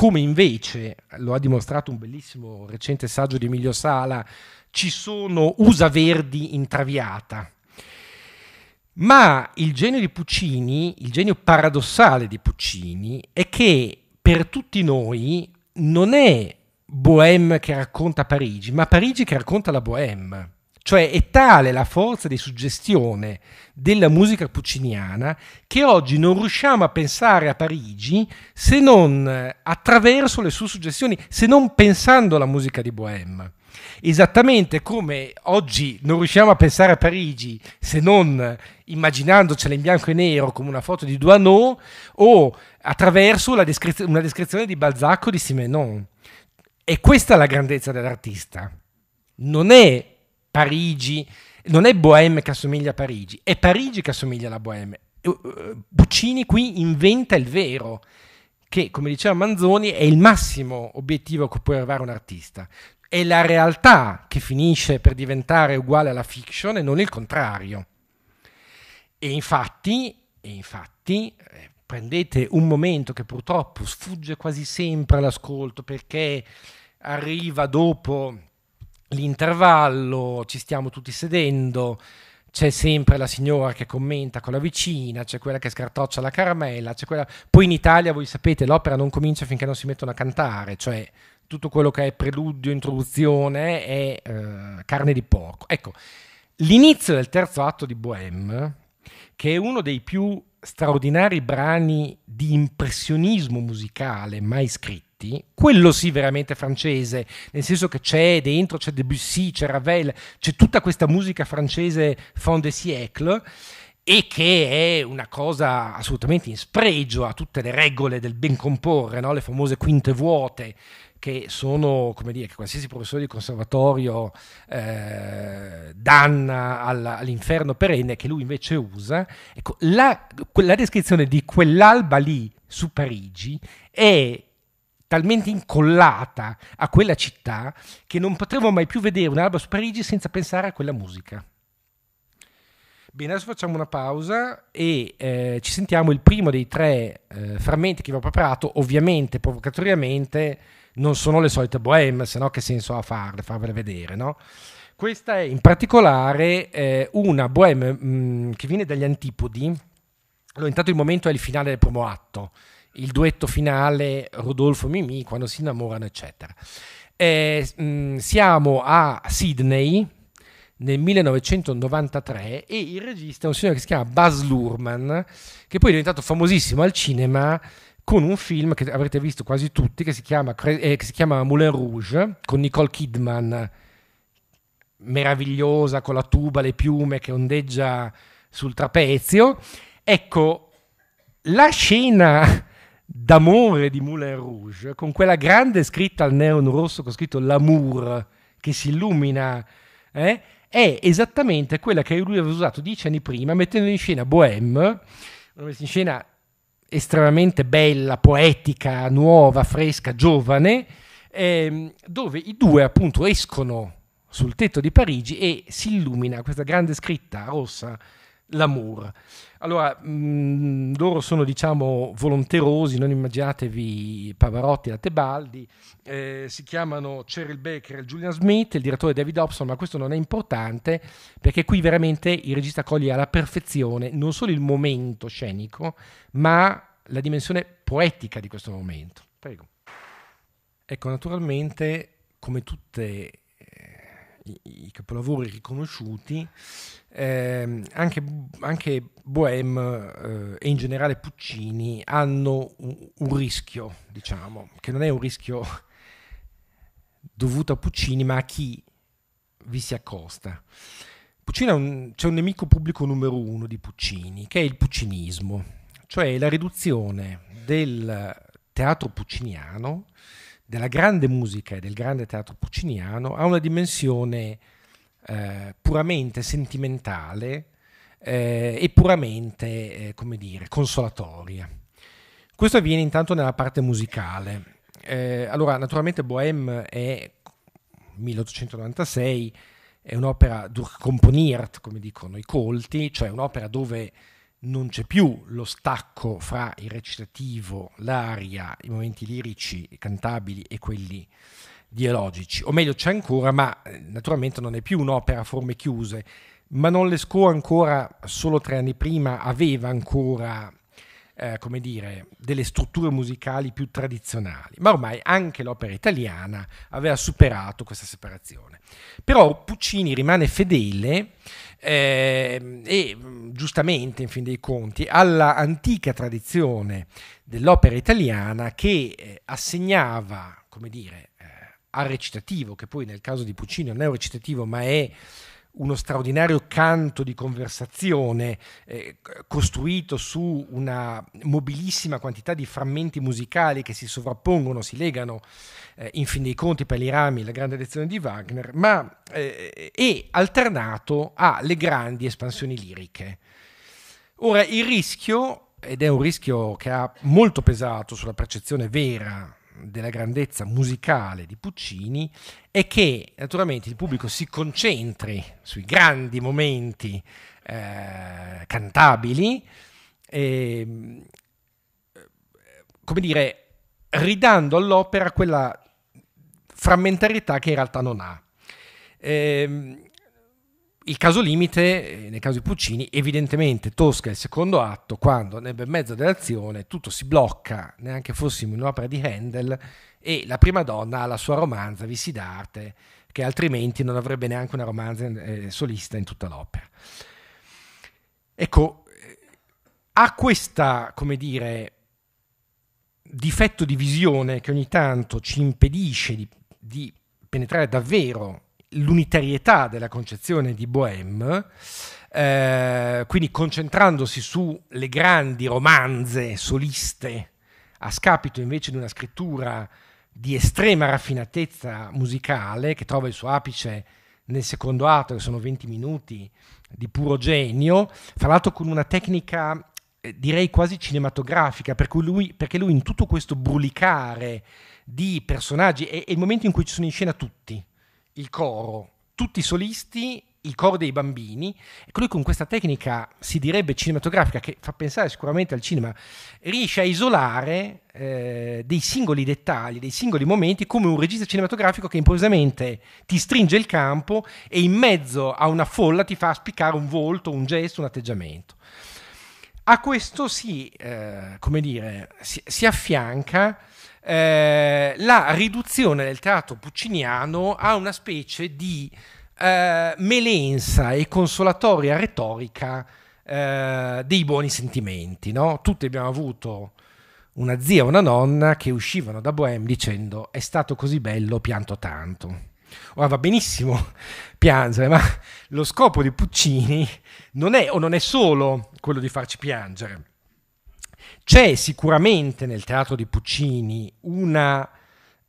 come invece lo ha dimostrato un bellissimo recente saggio di Emilio Sala, ci sono USA verdi in traviata. Ma il genio di Puccini, il genio paradossale di Puccini, è che per tutti noi non è Bohème che racconta Parigi, ma Parigi che racconta la Bohème. Cioè è tale la forza di suggestione della musica pucciniana che oggi non riusciamo a pensare a Parigi se non eh, attraverso le sue suggestioni, se non pensando alla musica di Bohème. Esattamente come oggi non riusciamo a pensare a Parigi se non immaginandocela in bianco e nero come una foto di Duanot o attraverso descriz- una descrizione di Balzac o di Simenon. E questa è la grandezza dell'artista. Non è Parigi, non è Bohème che assomiglia a Parigi, è Parigi che assomiglia alla Bohème. Uh, Puccini qui inventa il vero, che come diceva Manzoni è il massimo obiettivo a cui può arrivare un artista. È la realtà che finisce per diventare uguale alla fiction e non il contrario. E infatti, e infatti eh, prendete un momento che purtroppo sfugge quasi sempre all'ascolto perché arriva dopo l'intervallo, ci stiamo tutti sedendo, c'è sempre la signora che commenta con la vicina, c'è quella che scartoccia la caramella, c'è quella... Poi in Italia, voi sapete, l'opera non comincia finché non si mettono a cantare, cioè tutto quello che è preludio, introduzione è eh, carne di porco. Ecco, l'inizio del terzo atto di Bohème, che è uno dei più straordinari brani di impressionismo musicale mai scritti, Ligeti, quello sì veramente francese, nel senso che c'è dentro, c'è Debussy, c'è Ravel, c'è tutta questa musica francese fin de siècle e che è una cosa assolutamente in spregio a tutte le regole del ben comporre, no? le famose quinte vuote che sono, come dire, che qualsiasi professore di conservatorio eh, danna all'inferno perenne che lui invece usa. Ecco, la, la descrizione di quell'alba lì su Parigi è talmente incollata a quella città che non potevo mai più vedere un'alba su Parigi senza pensare a quella musica. Bene, adesso facciamo una pausa e eh, ci sentiamo il primo dei tre eh, frammenti che vi ho preparato. Ovviamente, provocatoriamente, non sono le solite bohème, se no che senso ha farle, farvele vedere, no? Questa è in particolare eh, una bohème mh, mm, che viene dagli antipodi. Allora, intanto il momento è il finale del primo atto il duetto finale Rodolfo Mimì quando si innamorano, eccetera. Eh, mh, mm, siamo a Sydney nel 1993 e il regista è un signore che si chiama Buzz Lurman, che poi è diventato famosissimo al cinema con un film che avrete visto quasi tutti, che si chiama, eh, che si chiama Moulin Rouge, con Nicole Kidman, meravigliosa, con la tuba, le piume, che ondeggia sul trapezio. Ecco, la scena d'amore di Moulin Rouge, con quella grande scritta al neon rosso con scritto L'amour che si illumina, eh, è esattamente quella che lui aveva usato dieci anni prima, mettendo in scena Bohème, una messa in scena estremamente bella, poetica, nuova, fresca, giovane, ehm, dove i due appunto escono sul tetto di Parigi e si illumina questa grande scritta rossa, L'amour. Allora, mh, mm, loro sono diciamo volonterosi, non immaginatevi Pavarotti e Tebaldi, eh, si chiamano Cheryl Baker e Julian Smith, il direttore David Hobson, ma questo non è importante perché qui veramente il regista coglie alla perfezione non solo il momento scenico, ma la dimensione poetica di questo momento. Prego. Ecco, naturalmente, come tutte i, i capolavori riconosciuti, eh, anche, anche Bohème eh, e in generale Puccini hanno un, un, rischio, diciamo, che non è un rischio dovuto a Puccini, ma a chi vi si accosta. Puccini un, c'è un nemico pubblico numero uno di Puccini, che è il puccinismo, cioè la riduzione del teatro pucciniano della grande musica e del grande teatro pucciniano ha una dimensione eh, puramente sentimentale eh, e puramente, eh, come dire, consolatoria. Questo avviene intanto nella parte musicale. Eh, allora, naturalmente Bohème è 1896, è un'opera durch Componiert, come dicono i colti, cioè un'opera dove non c'è più lo stacco fra il recitativo, l'aria, i momenti lirici, cantabili e quelli dialogici. O meglio, c'è ancora, ma eh, naturalmente non è più un'opera a forme chiuse. Manon Lescaut ancora, solo tre anni prima, aveva ancora, eh, come dire, delle strutture musicali più tradizionali. Ma ormai anche l'opera italiana aveva superato questa separazione. Però Puccini rimane fedele eh, e giustamente, in fin dei conti, alla antica tradizione dell'opera italiana che eh, assegnava, come dire, eh, al recitativo, che poi nel caso di Puccini non è un recitativo ma è uno straordinario canto di conversazione eh, costruito su una mobilissima quantità di frammenti musicali che si sovrappongono, si legano eh, in fin dei conti per i rami la grande lezione di Wagner, ma eh, è alternato alle grandi espansioni liriche. Ora il rischio, ed è un rischio che ha molto pesato sulla percezione vera della grandezza musicale di Puccini è che naturalmente il pubblico si concentri sui grandi momenti eh, cantabili, eh, come dire, ridando all'opera quella frammentarietà che in realtà non ha. Eh, il caso limite, eh, nel caso di Puccini, evidentemente Tosca è il secondo atto, quando nel bel mezzo dell'azione tutto si blocca, neanche fossimo in un'opera di Handel, e la prima donna ha la sua romanza, Visidarte, che altrimenti non avrebbe neanche una romanza eh, solista in tutta l'opera. Ecco, eh, ha questa, come dire, difetto di visione che ogni tanto ci impedisce di, di penetrare davvero l'unitarietà della concezione di Bohème, eh, quindi concentrandosi sulle grandi romanze soliste, a scapito invece di una scrittura di estrema raffinatezza musicale che trova il suo apice nel secondo atto, che sono 20 minuti di puro genio, fra l'altro con una tecnica eh, direi quasi cinematografica, per lui, perché lui in tutto questo brulicare di personaggi, è, è il momento in cui ci sono in scena tutti, il coro, tutti i solisti, i cori dei bambini. Ecco, lui con questa tecnica, si direbbe cinematografica, che fa pensare sicuramente al cinema, riesce a isolare eh, dei singoli dettagli, dei singoli momenti, come un regista cinematografico che improvvisamente ti stringe il campo e in mezzo a una folla ti fa spiccare un volto, un gesto, un atteggiamento. A questo si, eh, come dire, si, si affianca eh, la riduzione del teatro pucciniano a una specie di eh, melensa e consolatoria retorica eh, dei buoni sentimenti. No? Tutti abbiamo avuto una zia o una nonna che uscivano da Bohème dicendo è stato così bello, pianto tanto. Ora va benissimo piangere, ma lo scopo di Puccini non è o non è solo quello di farci piangere. C'è sicuramente nel teatro di Puccini una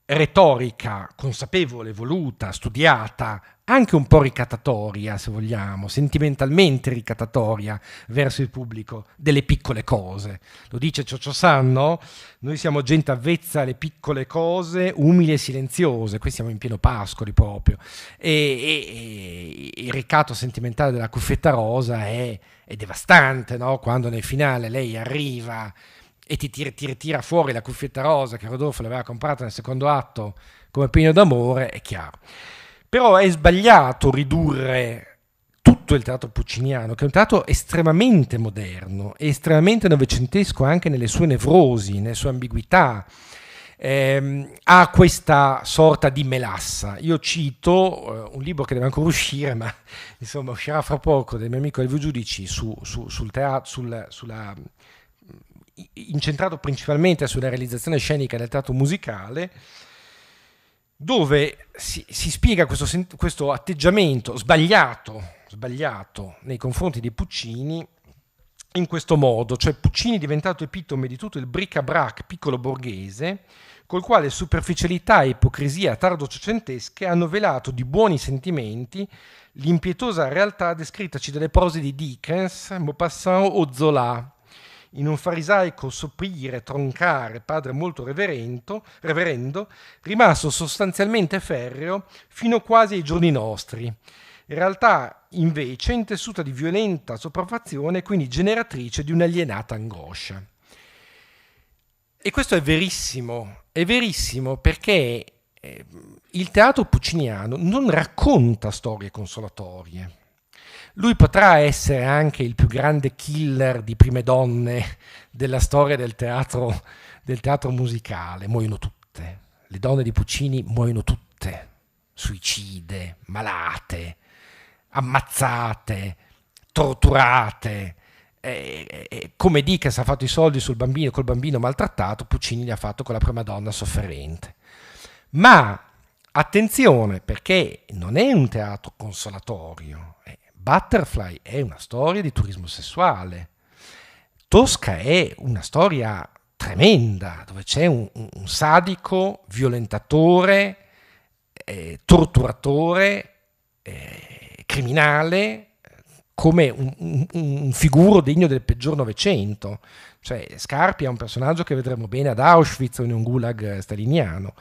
retorica consapevole, voluta, studiata, anche un po' ricattatoria, se vogliamo, sentimentalmente ricattatoria verso il pubblico delle piccole cose. Lo dice Ciocio Sanno, noi siamo gente avvezza alle piccole cose, umili e silenziose, qui siamo in pieno Pascoli proprio, e, e, e il ricatto sentimentale della cuffetta rosa è è devastante, no? quando nel finale lei arriva e ti, ti, ti ritira fuori la cuffietta rosa che Rodolfo le aveva comprata nel secondo atto come pegno d'amore, è chiaro. Però è sbagliato ridurre tutto il teatro pucciniano, che è un teatro estremamente moderno, estremamente novecentesco anche nelle sue nevrosi, nelle sue ambiguità, ehm, ha questa sorta di melassa. Io cito eh, un libro che deve ancora uscire, ma insomma uscirà fra poco, del mio amico Elvio Giudici, su, su, sul teatro, sul, sulla, incentrato principalmente sulla realizzazione scenica del teatro musicale, dove si, si spiega questo, questo atteggiamento sbagliato, sbagliato nei confronti di Puccini in questo modo, cioè Puccini è diventato epitome di tutto il bric-a-brac piccolo borghese, col quale superficialità e ipocrisia tardocecentesche hanno velato di buoni sentimenti l'impietosa realtà descrittaci dalle prose di Dickens, Maupassant o Zola, in un farisaico soppire, troncare, padre molto reverendo, rimasto sostanzialmente ferreo fino quasi ai giorni nostri. In realtà, invece, intessuta di violenta sopraffazione e quindi generatrice di un'alienata angoscia. E questo è verissimo, è verissimo perché eh, il teatro pucciniano non racconta storie consolatorie. Lui potrà essere anche il più grande killer di prime donne della storia del teatro, del teatro musicale. Muoiono tutte. Le donne di Puccini muoiono tutte. Suicide, malate, ammazzate, torturate eh, eh, come Dickens ha fatto i soldi sul bambino, col bambino maltrattato, Puccini li ha fatto con la prima donna sofferente. Ma attenzione, perché non è un teatro consolatorio. Eh, Butterfly è una storia di turismo sessuale. Tosca è una storia tremenda, dove c'è un, un sadico, violentatore, eh, torturatore, eh, criminale, come un, un, un, figuro degno del peggior Novecento. Cioè, Scarpi è un personaggio che vedremo bene ad Auschwitz o in un gulag staliniano.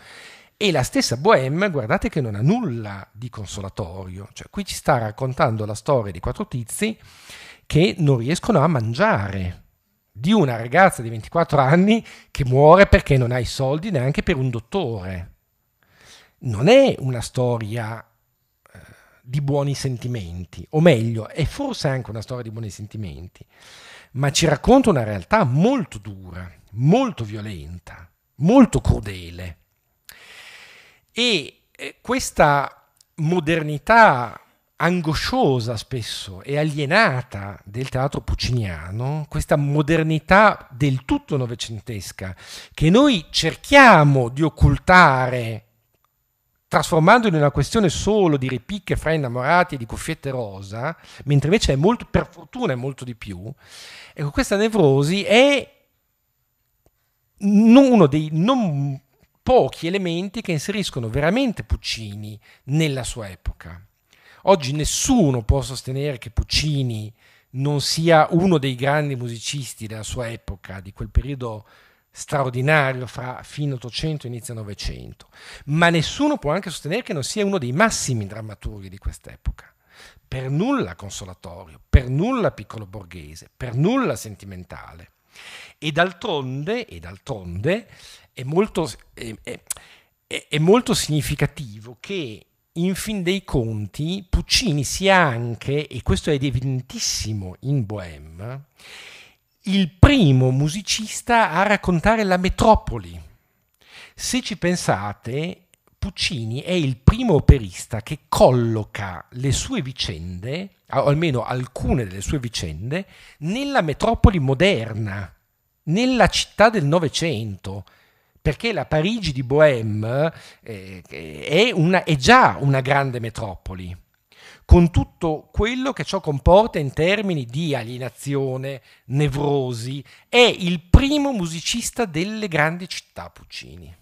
E la stessa Bohème, guardate che non ha nulla di consolatorio. Cioè, qui ci sta raccontando la storia di quattro tizi che non riescono a mangiare di una ragazza di 24 anni che muore perché non ha i soldi neanche per un dottore. Non è una storia di buoni sentimenti, o meglio, è forse anche una storia di buoni sentimenti, ma ci racconta una realtà molto dura, molto violenta, molto crudele. E eh, questa modernità angosciosa spesso e alienata del teatro pucciniano, questa modernità del tutto novecentesca che noi cerchiamo di occultare trasformandolo in una questione solo di ripicche fra innamorati e di cuffiette rosa, mentre invece è molto, per fortuna è molto di più, ecco, questa nevrosi è uno dei non pochi elementi che inseriscono veramente Puccini nella sua epoca. Oggi nessuno può sostenere che Puccini non sia uno dei grandi musicisti della sua epoca, di quel periodo straordinario fra fine 800 e inizio 900, ma nessuno può anche sostenere che non sia uno dei massimi drammaturghi di quest'epoca. Per nulla consolatorio, per nulla piccolo borghese, per nulla sentimentale. E d'altronde, e d'altronde è, molto, è, è, è molto significativo che in fin dei conti Puccini sia anche, e questo è evidentissimo in Bohème, il primo musicista a raccontare la metropoli. Se ci pensate, Puccini è il primo operista che colloca le sue vicende, o almeno alcune delle sue vicende, nella metropoli moderna, nella città del Novecento, perché la Parigi di Bohème eh, è, una, è già una grande metropoli con tutto quello che ciò comporta in termini di alienazione, nevrosi, è il primo musicista delle grandi città Puccini.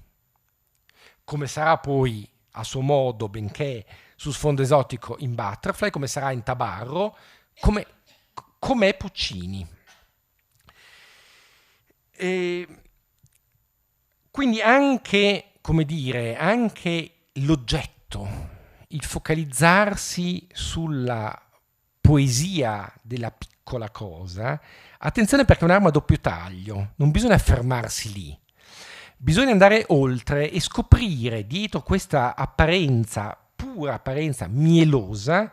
Come sarà poi a suo modo, benché su sfondo esotico in Butterfly, come sarà in Tabarro, come, com'è Puccini. E quindi anche, come dire, anche l'oggetto il focalizzarsi sulla poesia della piccola cosa, attenzione perché è un'arma a doppio taglio, non bisogna fermarsi lì. Bisogna andare oltre e scoprire dietro questa apparenza, pura apparenza mielosa,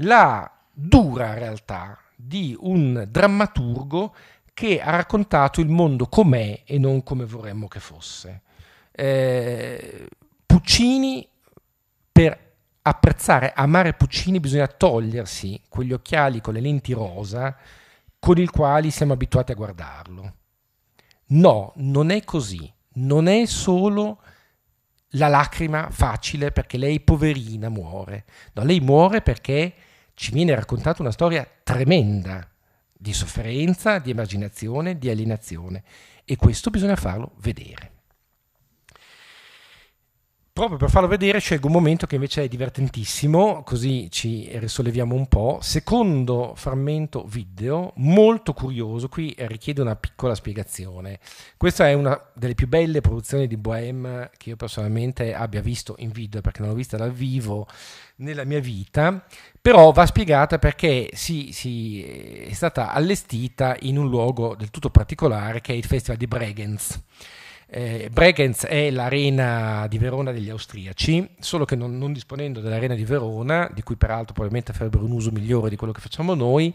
la dura realtà di un drammaturgo che ha raccontato il mondo com'è e non come vorremmo che fosse. Eh, Puccini per apprezzare, amare Puccini bisogna togliersi quegli occhiali con le lenti rosa con i quali siamo abituati a guardarlo. No, non è così, non è solo la lacrima facile perché lei poverina muore, no, lei muore perché ci viene raccontata una storia tremenda di sofferenza, di emarginazione, di alienazione e questo bisogna farlo vedere proprio per farlo vedere scelgo un momento che invece è divertentissimo, così ci risolleviamo un po'. Secondo frammento video, molto curioso, qui richiede una piccola spiegazione. Questa è una delle più belle produzioni di Bohème che io personalmente abbia visto in video, perché non l'ho vista dal vivo nella mia vita, però va spiegata perché si, si è stata allestita in un luogo del tutto particolare che è il Festival di Bregenz eh, Bregenz è l'arena di Verona degli austriaci, solo che non, non, disponendo dell'arena di Verona, di cui peraltro probabilmente farebbero un uso migliore di quello che facciamo noi,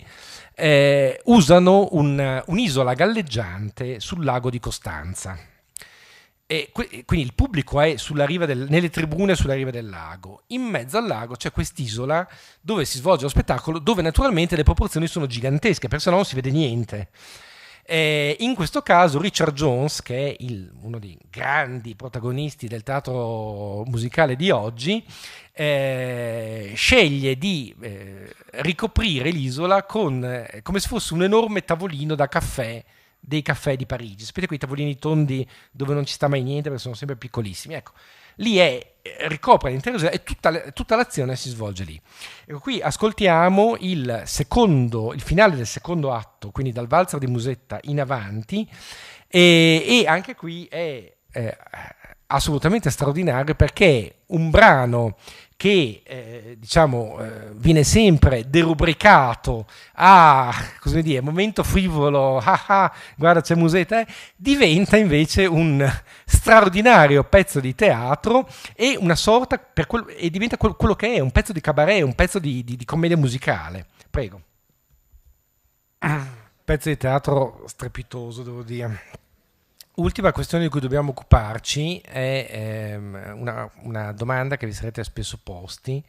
eh, usano un, un'isola galleggiante sul lago di Costanza. E que- quindi il pubblico è del, nelle tribune sulla riva del lago. In mezzo al lago c'è quest'isola dove si svolge lo spettacolo, dove naturalmente le proporzioni sono gigantesche, perché se no non si vede niente. Eh, in questo caso Richard Jones, che è il, uno dei grandi protagonisti del teatro musicale di oggi, eh, sceglie di eh, ricoprire l'isola con, eh, come se fosse un enorme tavolino da caffè dei caffè di Parigi. Sapete quei tavolini tondi dove non ci sta mai niente perché sono sempre piccolissimi? Ecco, lì è, eh, ricopre l'intero Israele e tutta, tutta, l'azione si svolge lì. E ecco, qui ascoltiamo il, secondo, il finale del secondo atto, quindi dal valzer di Musetta in avanti, e, e anche qui è... Eh, assolutamente straordinario perché un brano che eh, diciamo, eh, viene sempre derubricato a così dire, momento frivolo, ah, ah, guarda c'è musetta, eh, diventa invece un straordinario pezzo di teatro e, quel, e diventa quel, quello che è, un pezzo di cabaret, un pezzo di, di, di commedia musicale. Prego. Pezzo di teatro strepitoso, devo dire. Ultima questione di cui dobbiamo occuparci è ehm, una, una, domanda che vi sarete spesso posti,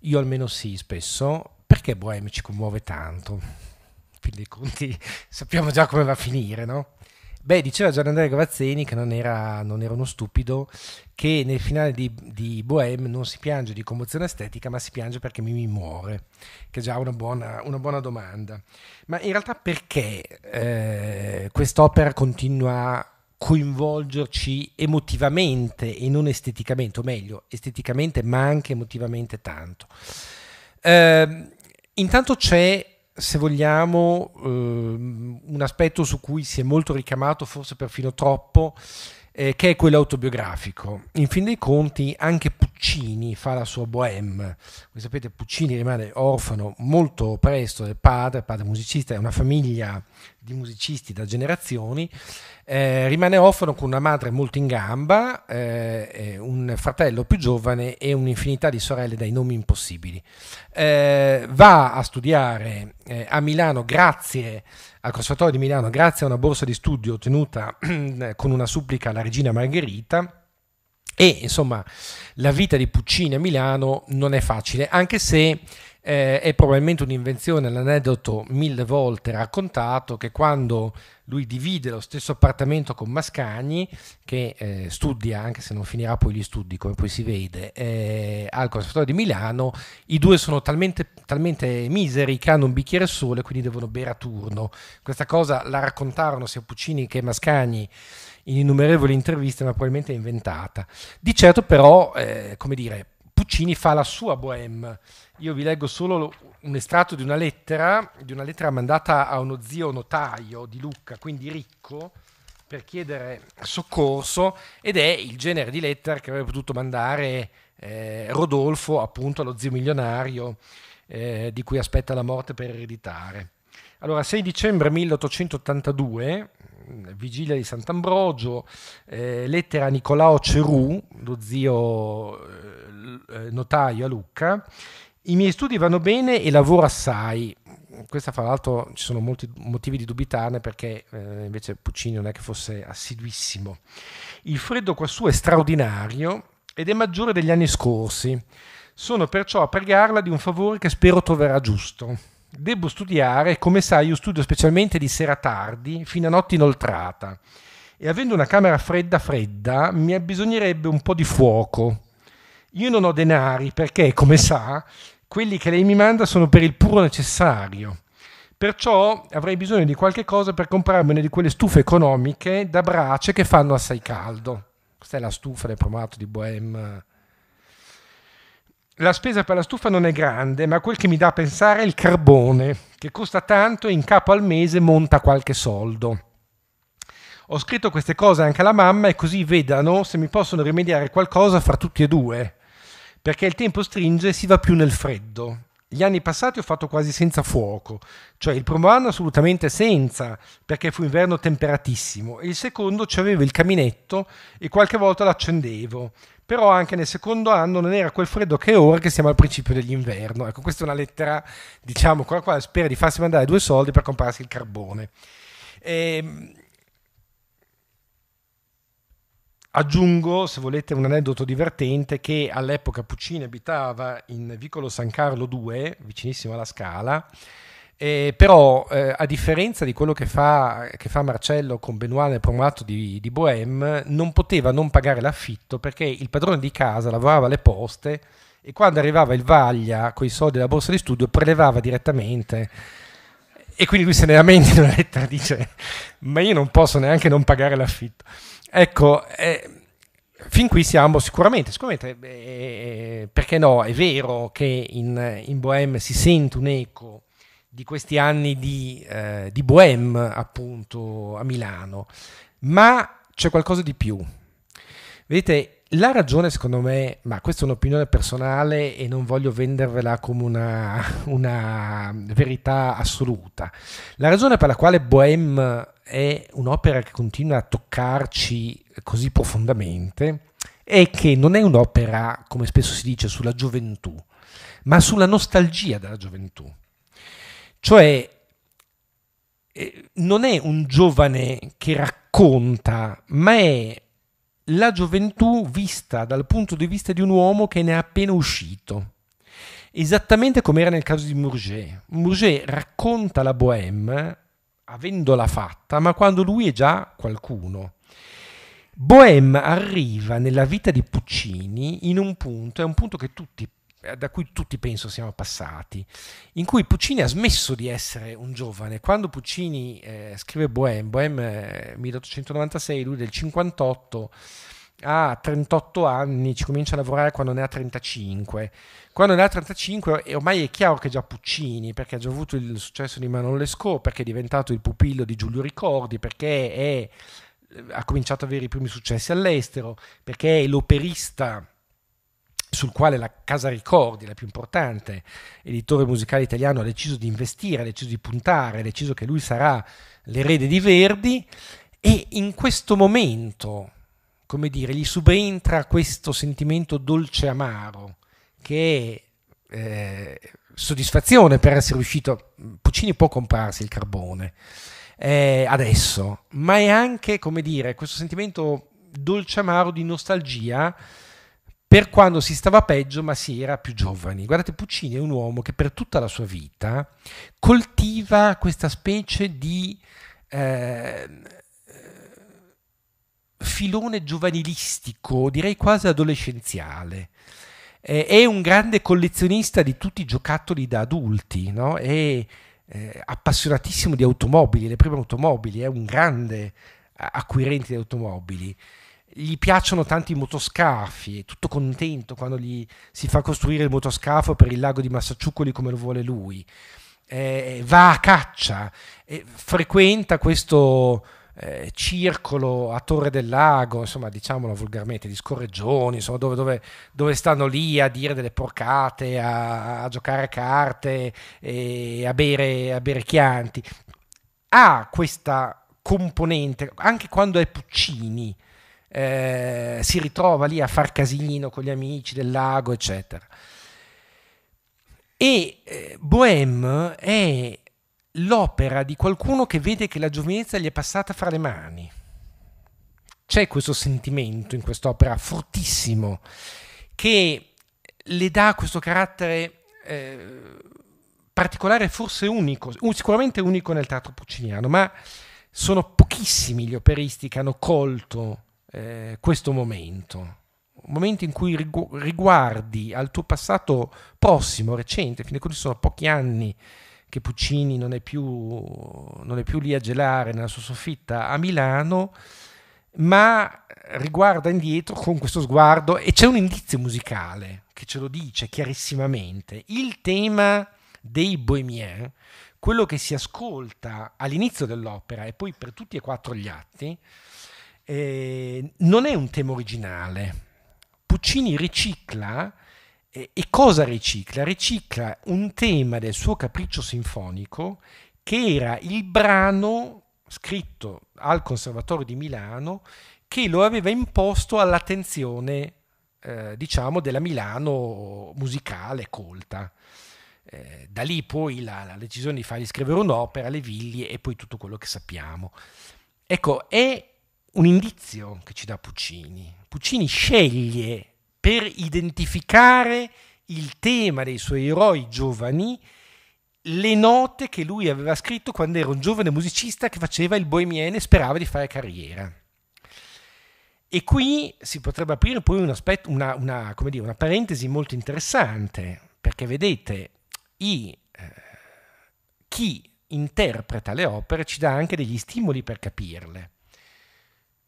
io almeno sì spesso, perché Bohème ci commuove tanto? Quindi dei conti sappiamo già come va a finire, no? Beh, diceva Gian Andrea Gavazzeni, che non era, non era uno stupido, che nel finale di, di, Bohème non si piange di commozione estetica, ma si piange perché Mimi muore, che è già una buona, una buona domanda. Ma in realtà perché eh, quest'opera continua coinvolgerci emotivamente e non esteticamente, o meglio, esteticamente ma anche emotivamente tanto. Eh, intanto c'è, se vogliamo, eh, un aspetto su cui si è molto ricamato, forse perfino troppo, eh, che è quello autobiografico. In fin dei conti anche Puccini fa la sua bohème. Come sapete, Puccini rimane orfano molto presto del padre, padre musicista, è una famiglia di musicisti da generazioni, eh, rimane orfano con una madre molto in gamba, eh, un fratello più giovane e un'infinità di sorelle dai nomi impossibili. Eh, va a studiare eh, a Milano grazie al Conservatorio di Milano, grazie a una borsa di studio ottenuta con una supplica alla regina Margherita. E insomma, la vita di Puccini a Milano non è facile, anche se eh, è probabilmente un'invenzione, l'aneddoto mille volte raccontato che quando lui divide lo stesso appartamento con Mascagni, che eh, studia, anche se non finirà poi gli studi, come poi si vede, eh, al Conservatorio di Milano, i due sono talmente, talmente miseri che hanno un bicchiere sole, quindi devono bere a turno. Questa cosa la raccontarono sia Puccini che Mascagni in innumerevoli interviste, ma probabilmente è inventata. Di certo però, eh, come dire, Puccini fa la sua bohème io vi leggo solo un estratto di una lettera, di una lettera mandata a uno zio notaio di Lucca, quindi ricco, per chiedere soccorso ed è il genere di lettera che avrebbe potuto mandare eh, Rodolfo appunto allo zio milionario eh, di cui aspetta la morte per ereditare. Allora, 6 dicembre 1882, mm, vigilia di Sant'Ambrogio, eh, lettera a Nicolao Cerù, lo zio eh, eh, notaio a Lucca, i miei studi vanno bene e lavoro assai. Questa, fra l'altro, ci sono molti motivi di dubitarne perché eh, invece Puccini non è che fosse assiduissimo. Il freddo quassù è straordinario ed è maggiore degli anni scorsi. Sono perciò a pregarla di un favore che spero troverà giusto. Devo studiare, come sai, io studio specialmente di sera tardi, fino a notte inoltrata. E avendo una camera fredda fredda, mi abbisognerebbe un po' di fuoco. Io non ho denari perché, come sa, quelli che lei mi manda sono per il puro necessario. Perciò avrei bisogno di qualche cosa per comprarmi una di quelle stufe economiche da brace che fanno assai caldo. Questa è la stufa del promato di Bohème. La spesa per la stufa non è grande, ma quel che mi dà a pensare è il carbone, che costa tanto e in capo al mese monta qualche soldo. Ho scritto queste cose anche alla mamma e così vedano se mi possono rimediare qualcosa fra tutti e due perché il tempo stringe e si va più nel freddo. Gli anni passati ho fatto quasi senza fuoco, cioè il primo anno assolutamente senza, perché fu inverno temperatissimo, e il secondo ci avevo il caminetto e qualche volta l'accendevo. Però anche nel secondo anno non era quel freddo che è ora che siamo al principio dell'inverno. Ecco, questa è una lettera, diciamo, con la quale spera di farsi mandare due soldi per comprarsi il carbone. Ehm Aggiungo, se volete, un aneddoto divertente che all'epoca Puccini abitava in vicolo San Carlo 2, vicinissimo alla Scala, eh, però eh, a differenza di quello che fa, che fa Marcello con Benoit nel promoto di, di, Bohème, non poteva non pagare l'affitto perché il padrone di casa lavorava alle poste e quando arrivava il Vaglia con i soldi della borsa di studio prelevava direttamente e quindi lui se ne lamenta in una lettera dice ma io non posso neanche non pagare l'affitto Ecco, eh, fin qui siamo sicuramente, sicuramente eh, eh, perché no, è vero che in, in Bohème si sente un'eco di questi anni di, eh, di Bohème appunto a Milano, ma c'è qualcosa di più. Vedete, la ragione, secondo me, ma questa è un'opinione personale e non voglio vendervela come una, una verità assoluta. La ragione per la quale Bohème è un'opera che continua a toccarci così profondamente è che non è un'opera, come spesso si dice, sulla gioventù, ma sulla nostalgia della gioventù. Cioè, eh, non è un giovane che racconta, ma è la gioventù vista dal punto di vista di un uomo che ne è appena uscito. Esattamente come era nel caso di Mourget. Mourget racconta la Bohème avendola fatta, ma quando lui è già qualcuno. Bohème arriva nella vita di Puccini in un punto, è un punto che tutti eh, da cui tutti penso siamo passati, in cui Puccini ha smesso di essere un giovane. Quando Puccini eh, scrive Bohème, Bohème 1896, eh, lui del 58 ha 38 anni, ci comincia a lavorare quando ne ha 35. Quando ne ha 35 ormai è chiaro che è già Puccini, perché ha già avuto il successo di Manon Lescaut, perché è diventato il pupillo di Giulio Ricordi, perché è, eh, ha cominciato ad avere i primi successi all'estero, perché è l'operista sul quale la Casa Ricordi, la più importante editore musicale italiano, ha deciso di investire, ha deciso di puntare, ha deciso che lui sarà l'erede di Verdi e in questo momento, come dire, gli subentra questo sentimento dolce amaro che è eh, soddisfazione per essere riuscito, Puccini può comprarsi il carbone eh, adesso, ma è anche, come dire, questo sentimento dolce amaro di nostalgia per quando si stava peggio ma si era più giovani. Guardate, Puccini è un uomo che per tutta la sua vita coltiva questa specie di eh, filone giovanilistico, direi quasi adolescenziale. Eh, è un grande collezionista di tutti i giocattoli da adulti, no? è eh, appassionatissimo di automobili, le prime automobili, è un grande acquirente di automobili gli piacciono tanto i motoscafi, è tutto contento quando gli si fa costruire il motoscafo per il lago di Massacciuccoli come lo vuole lui. Eh, va a caccia, eh, frequenta questo eh, circolo a Torre del Lago, insomma diciamolo volgarmente, di scorreggioni, insomma, dove, dove, dove, stanno lì a dire delle porcate, a, a giocare a carte, a bere, a bere chianti. Ha questa componente, anche quando è Puccini, eh, si ritrova lì a far casino con gli amici del lago, eccetera. E eh, Bohème è l'opera di qualcuno che vede che la giovinezza gli è passata fra le mani. C'è questo sentimento in quest'opera fortissimo che le dà questo carattere eh, particolare, forse unico, sicuramente unico nel teatro pucciniano, ma sono pochissimi gli operisti che hanno colto eh, questo momento, un momento in cui riguardi al tuo passato prossimo, recente, fino a quando sono pochi anni che Puccini non è, più, non è più lì a gelare nella sua soffitta a Milano, ma riguarda indietro con questo sguardo e c'è un indizio musicale che ce lo dice chiarissimamente. Il tema dei Bohemiens, quello che si ascolta all'inizio dell'opera e poi per tutti e quattro gli atti, eh, non è un tema originale. Puccini ricicla eh, e cosa ricicla? Ricicla un tema del suo capriccio sinfonico che era il brano scritto al Conservatorio di Milano che lo aveva imposto all'attenzione eh, diciamo della Milano musicale colta. Eh, da lì poi la, la, decisione di fargli scrivere un'opera, le viglie e poi tutto quello che sappiamo. Ecco, è un indizio che ci dà Puccini. Puccini sceglie per identificare il tema dei suoi eroi giovani le note che lui aveva scritto quando era un giovane musicista che faceva il bohemienne e sperava di fare carriera. E qui si potrebbe aprire poi un aspetto, una, una, dire, una parentesi molto interessante, perché vedete, i, eh, chi interpreta le opere ci dà anche degli stimoli per capirle.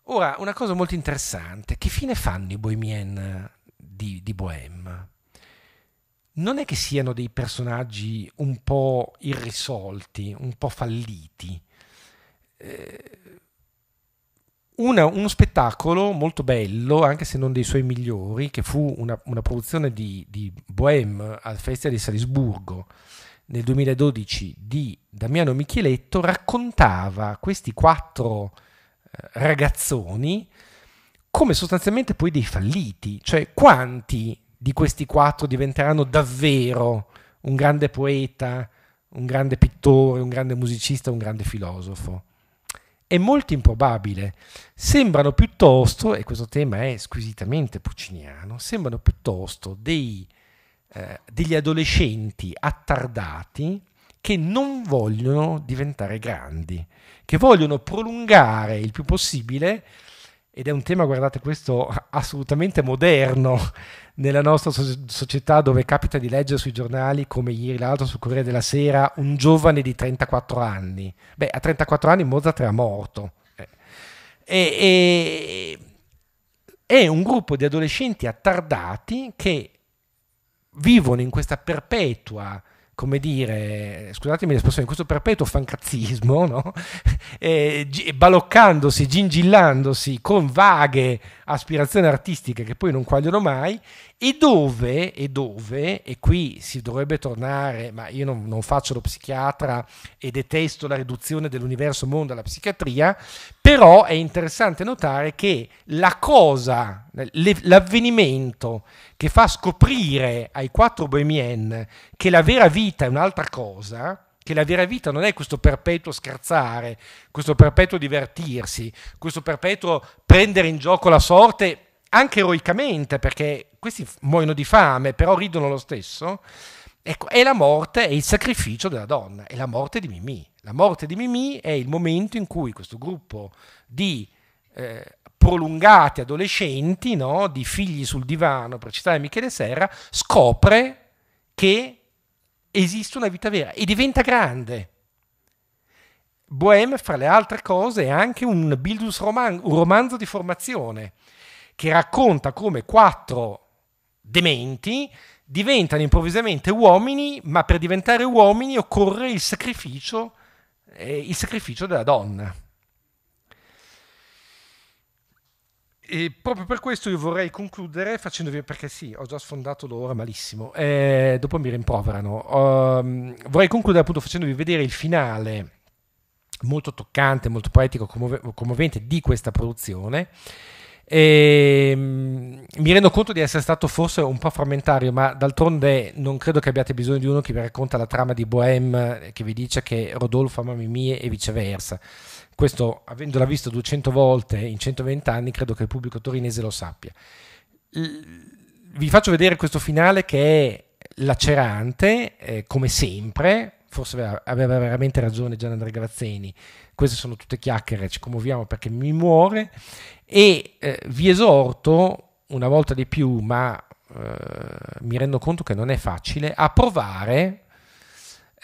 Ora, una cosa molto interessante, che fine fanno i bohemien di, di Bohème? Non è che siano dei personaggi un po' irrisolti, un po' falliti. Eh, una, uno spettacolo molto bello, anche se non dei suoi migliori, che fu una, una produzione di, di, Bohème al Festival di Salisburgo nel 2012 di Damiano Micheletto, raccontava questi quattro eh, ragazzoni come sostanzialmente poi dei falliti, cioè quanti di questi quattro diventeranno davvero un grande poeta, un grande pittore, un grande musicista, un grande filosofo. È molto improbabile. Sembrano piuttosto, e questo tema è squisitamente pucciniano, sembrano piuttosto dei, eh, degli adolescenti attardati che non vogliono diventare grandi che vogliono prolungare il più possibile, ed è un tema, guardate, questo assolutamente moderno nella nostra so- società dove capita di leggere sui giornali, come ieri l'altro sul Corriere della Sera, un giovane di 34 anni. Beh, a 34 anni Mozart era morto. Eh. E, e, è un gruppo di adolescenti attardati che vivono in questa perpetua come dire, scusatemi l'espressione, questo perpetuo fancazzismo, no? e, baloccandosi, gingillandosi con vaghe aspirazioni artistiche che poi non quagliano mai e dove, e dove, e qui si dovrebbe tornare, ma io non, non faccio lo psichiatra e detesto la riduzione dell'universo mondo alla psichiatria, però è interessante notare che la cosa, l'avvenimento che fa scoprire ai quattro bohemien che la vera vita è un'altra cosa, che la vera vita non è questo perpetuo scherzare, questo perpetuo divertirsi, questo perpetuo prendere in gioco la sorte anche eroicamente, perché questi muoiono di fame, però ridono lo stesso. Ecco, è la morte, è il sacrificio della donna, è la morte di Mimì. La morte di Mimì è il momento in cui questo gruppo di eh, prolungati adolescenti, no, di figli sul divano, per citare Michele Serra, scopre che esiste una vita vera e diventa grande. Bohème, fra le altre cose, è anche un Bildus roman- un romanzo di formazione che racconta come quattro dementi diventano improvvisamente uomini, ma per diventare uomini occorre il sacrificio, eh, il sacrificio della donna. E proprio per questo io vorrei concludere facendovi, perché sì, ho già sfondato l'ora malissimo, eh, dopo mi rimproverano, um, vorrei concludere appunto facendovi vedere il finale molto toccante, molto poetico, commovente di questa produzione. E, um, mi rendo conto di essere stato forse un po' frammentario, ma d'altronde non credo che abbiate bisogno di uno che vi racconta la trama di Bohème, che vi dice che Rodolfo ama Mimì e viceversa. Questo, avendola visto 200 volte in 120 anni, credo che il pubblico torinese lo sappia. Vi faccio vedere questo finale che è lacerante, eh, come sempre, forse aveva, veramente ragione Gian Andrea Grazzeni, queste sono tutte chiacchiere, ci commuoviamo perché mi muore e eh, vi esorto una volta di più, ma eh, mi rendo conto che non è facile, a provare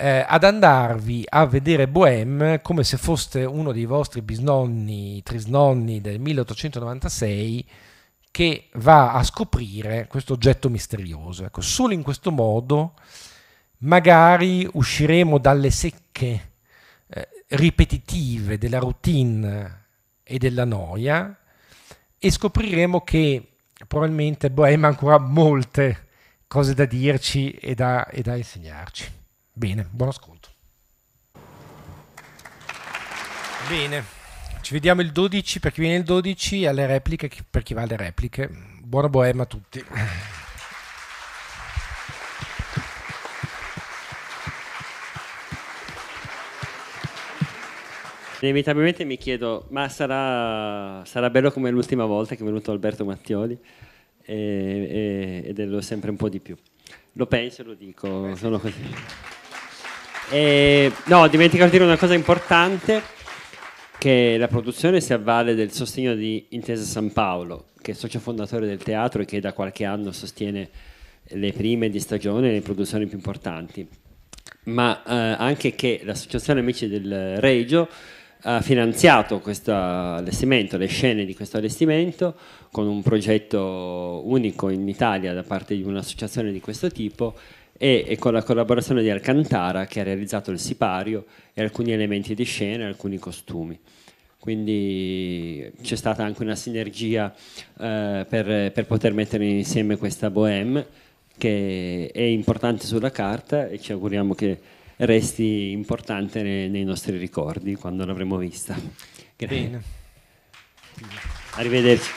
eh, ad andarvi a vedere Bohème come se foste uno dei vostri bisnonni, trisnonni del 1896 che va a scoprire questo oggetto misterioso. Ecco, solo in questo modo magari usciremo dalle secche eh, ripetitive della routine e della noia e scopriremo che probabilmente Bohème ha ancora molte cose da dirci e da, e da insegnarci. Bene, buon ascolto. Bene, ci vediamo il 12 per chi viene il 12 alle repliche per chi va alle repliche. Buona boema a tutti. Inevitabilmente mi chiedo, ma sarà, sarà bello come l'ultima volta che è venuto Alberto Mattioli e, e, ed è sempre un po' di più. Lo penso e lo dico, eh sono così. E, no, ho dimenticato di dire una cosa importante, che la produzione si avvale del sostegno di Intesa San Paolo, che è socio fondatore del teatro e che da qualche anno sostiene le prime di stagione e le produzioni più importanti, ma eh, anche che l'associazione Amici del Regio ha finanziato questo allestimento, le scene di questo allestimento, con un progetto unico in Italia da parte di un'associazione di questo tipo e, e, con la collaborazione di Alcantara che ha realizzato il sipario e alcuni elementi di scena e alcuni costumi. Quindi c'è stata anche una sinergia eh, per, per, poter mettere insieme questa bohème che è importante sulla carta e ci auguriamo che resti importante nei, nei nostri ricordi quando l'avremo vista. Grazie. Bene. Arrivederci.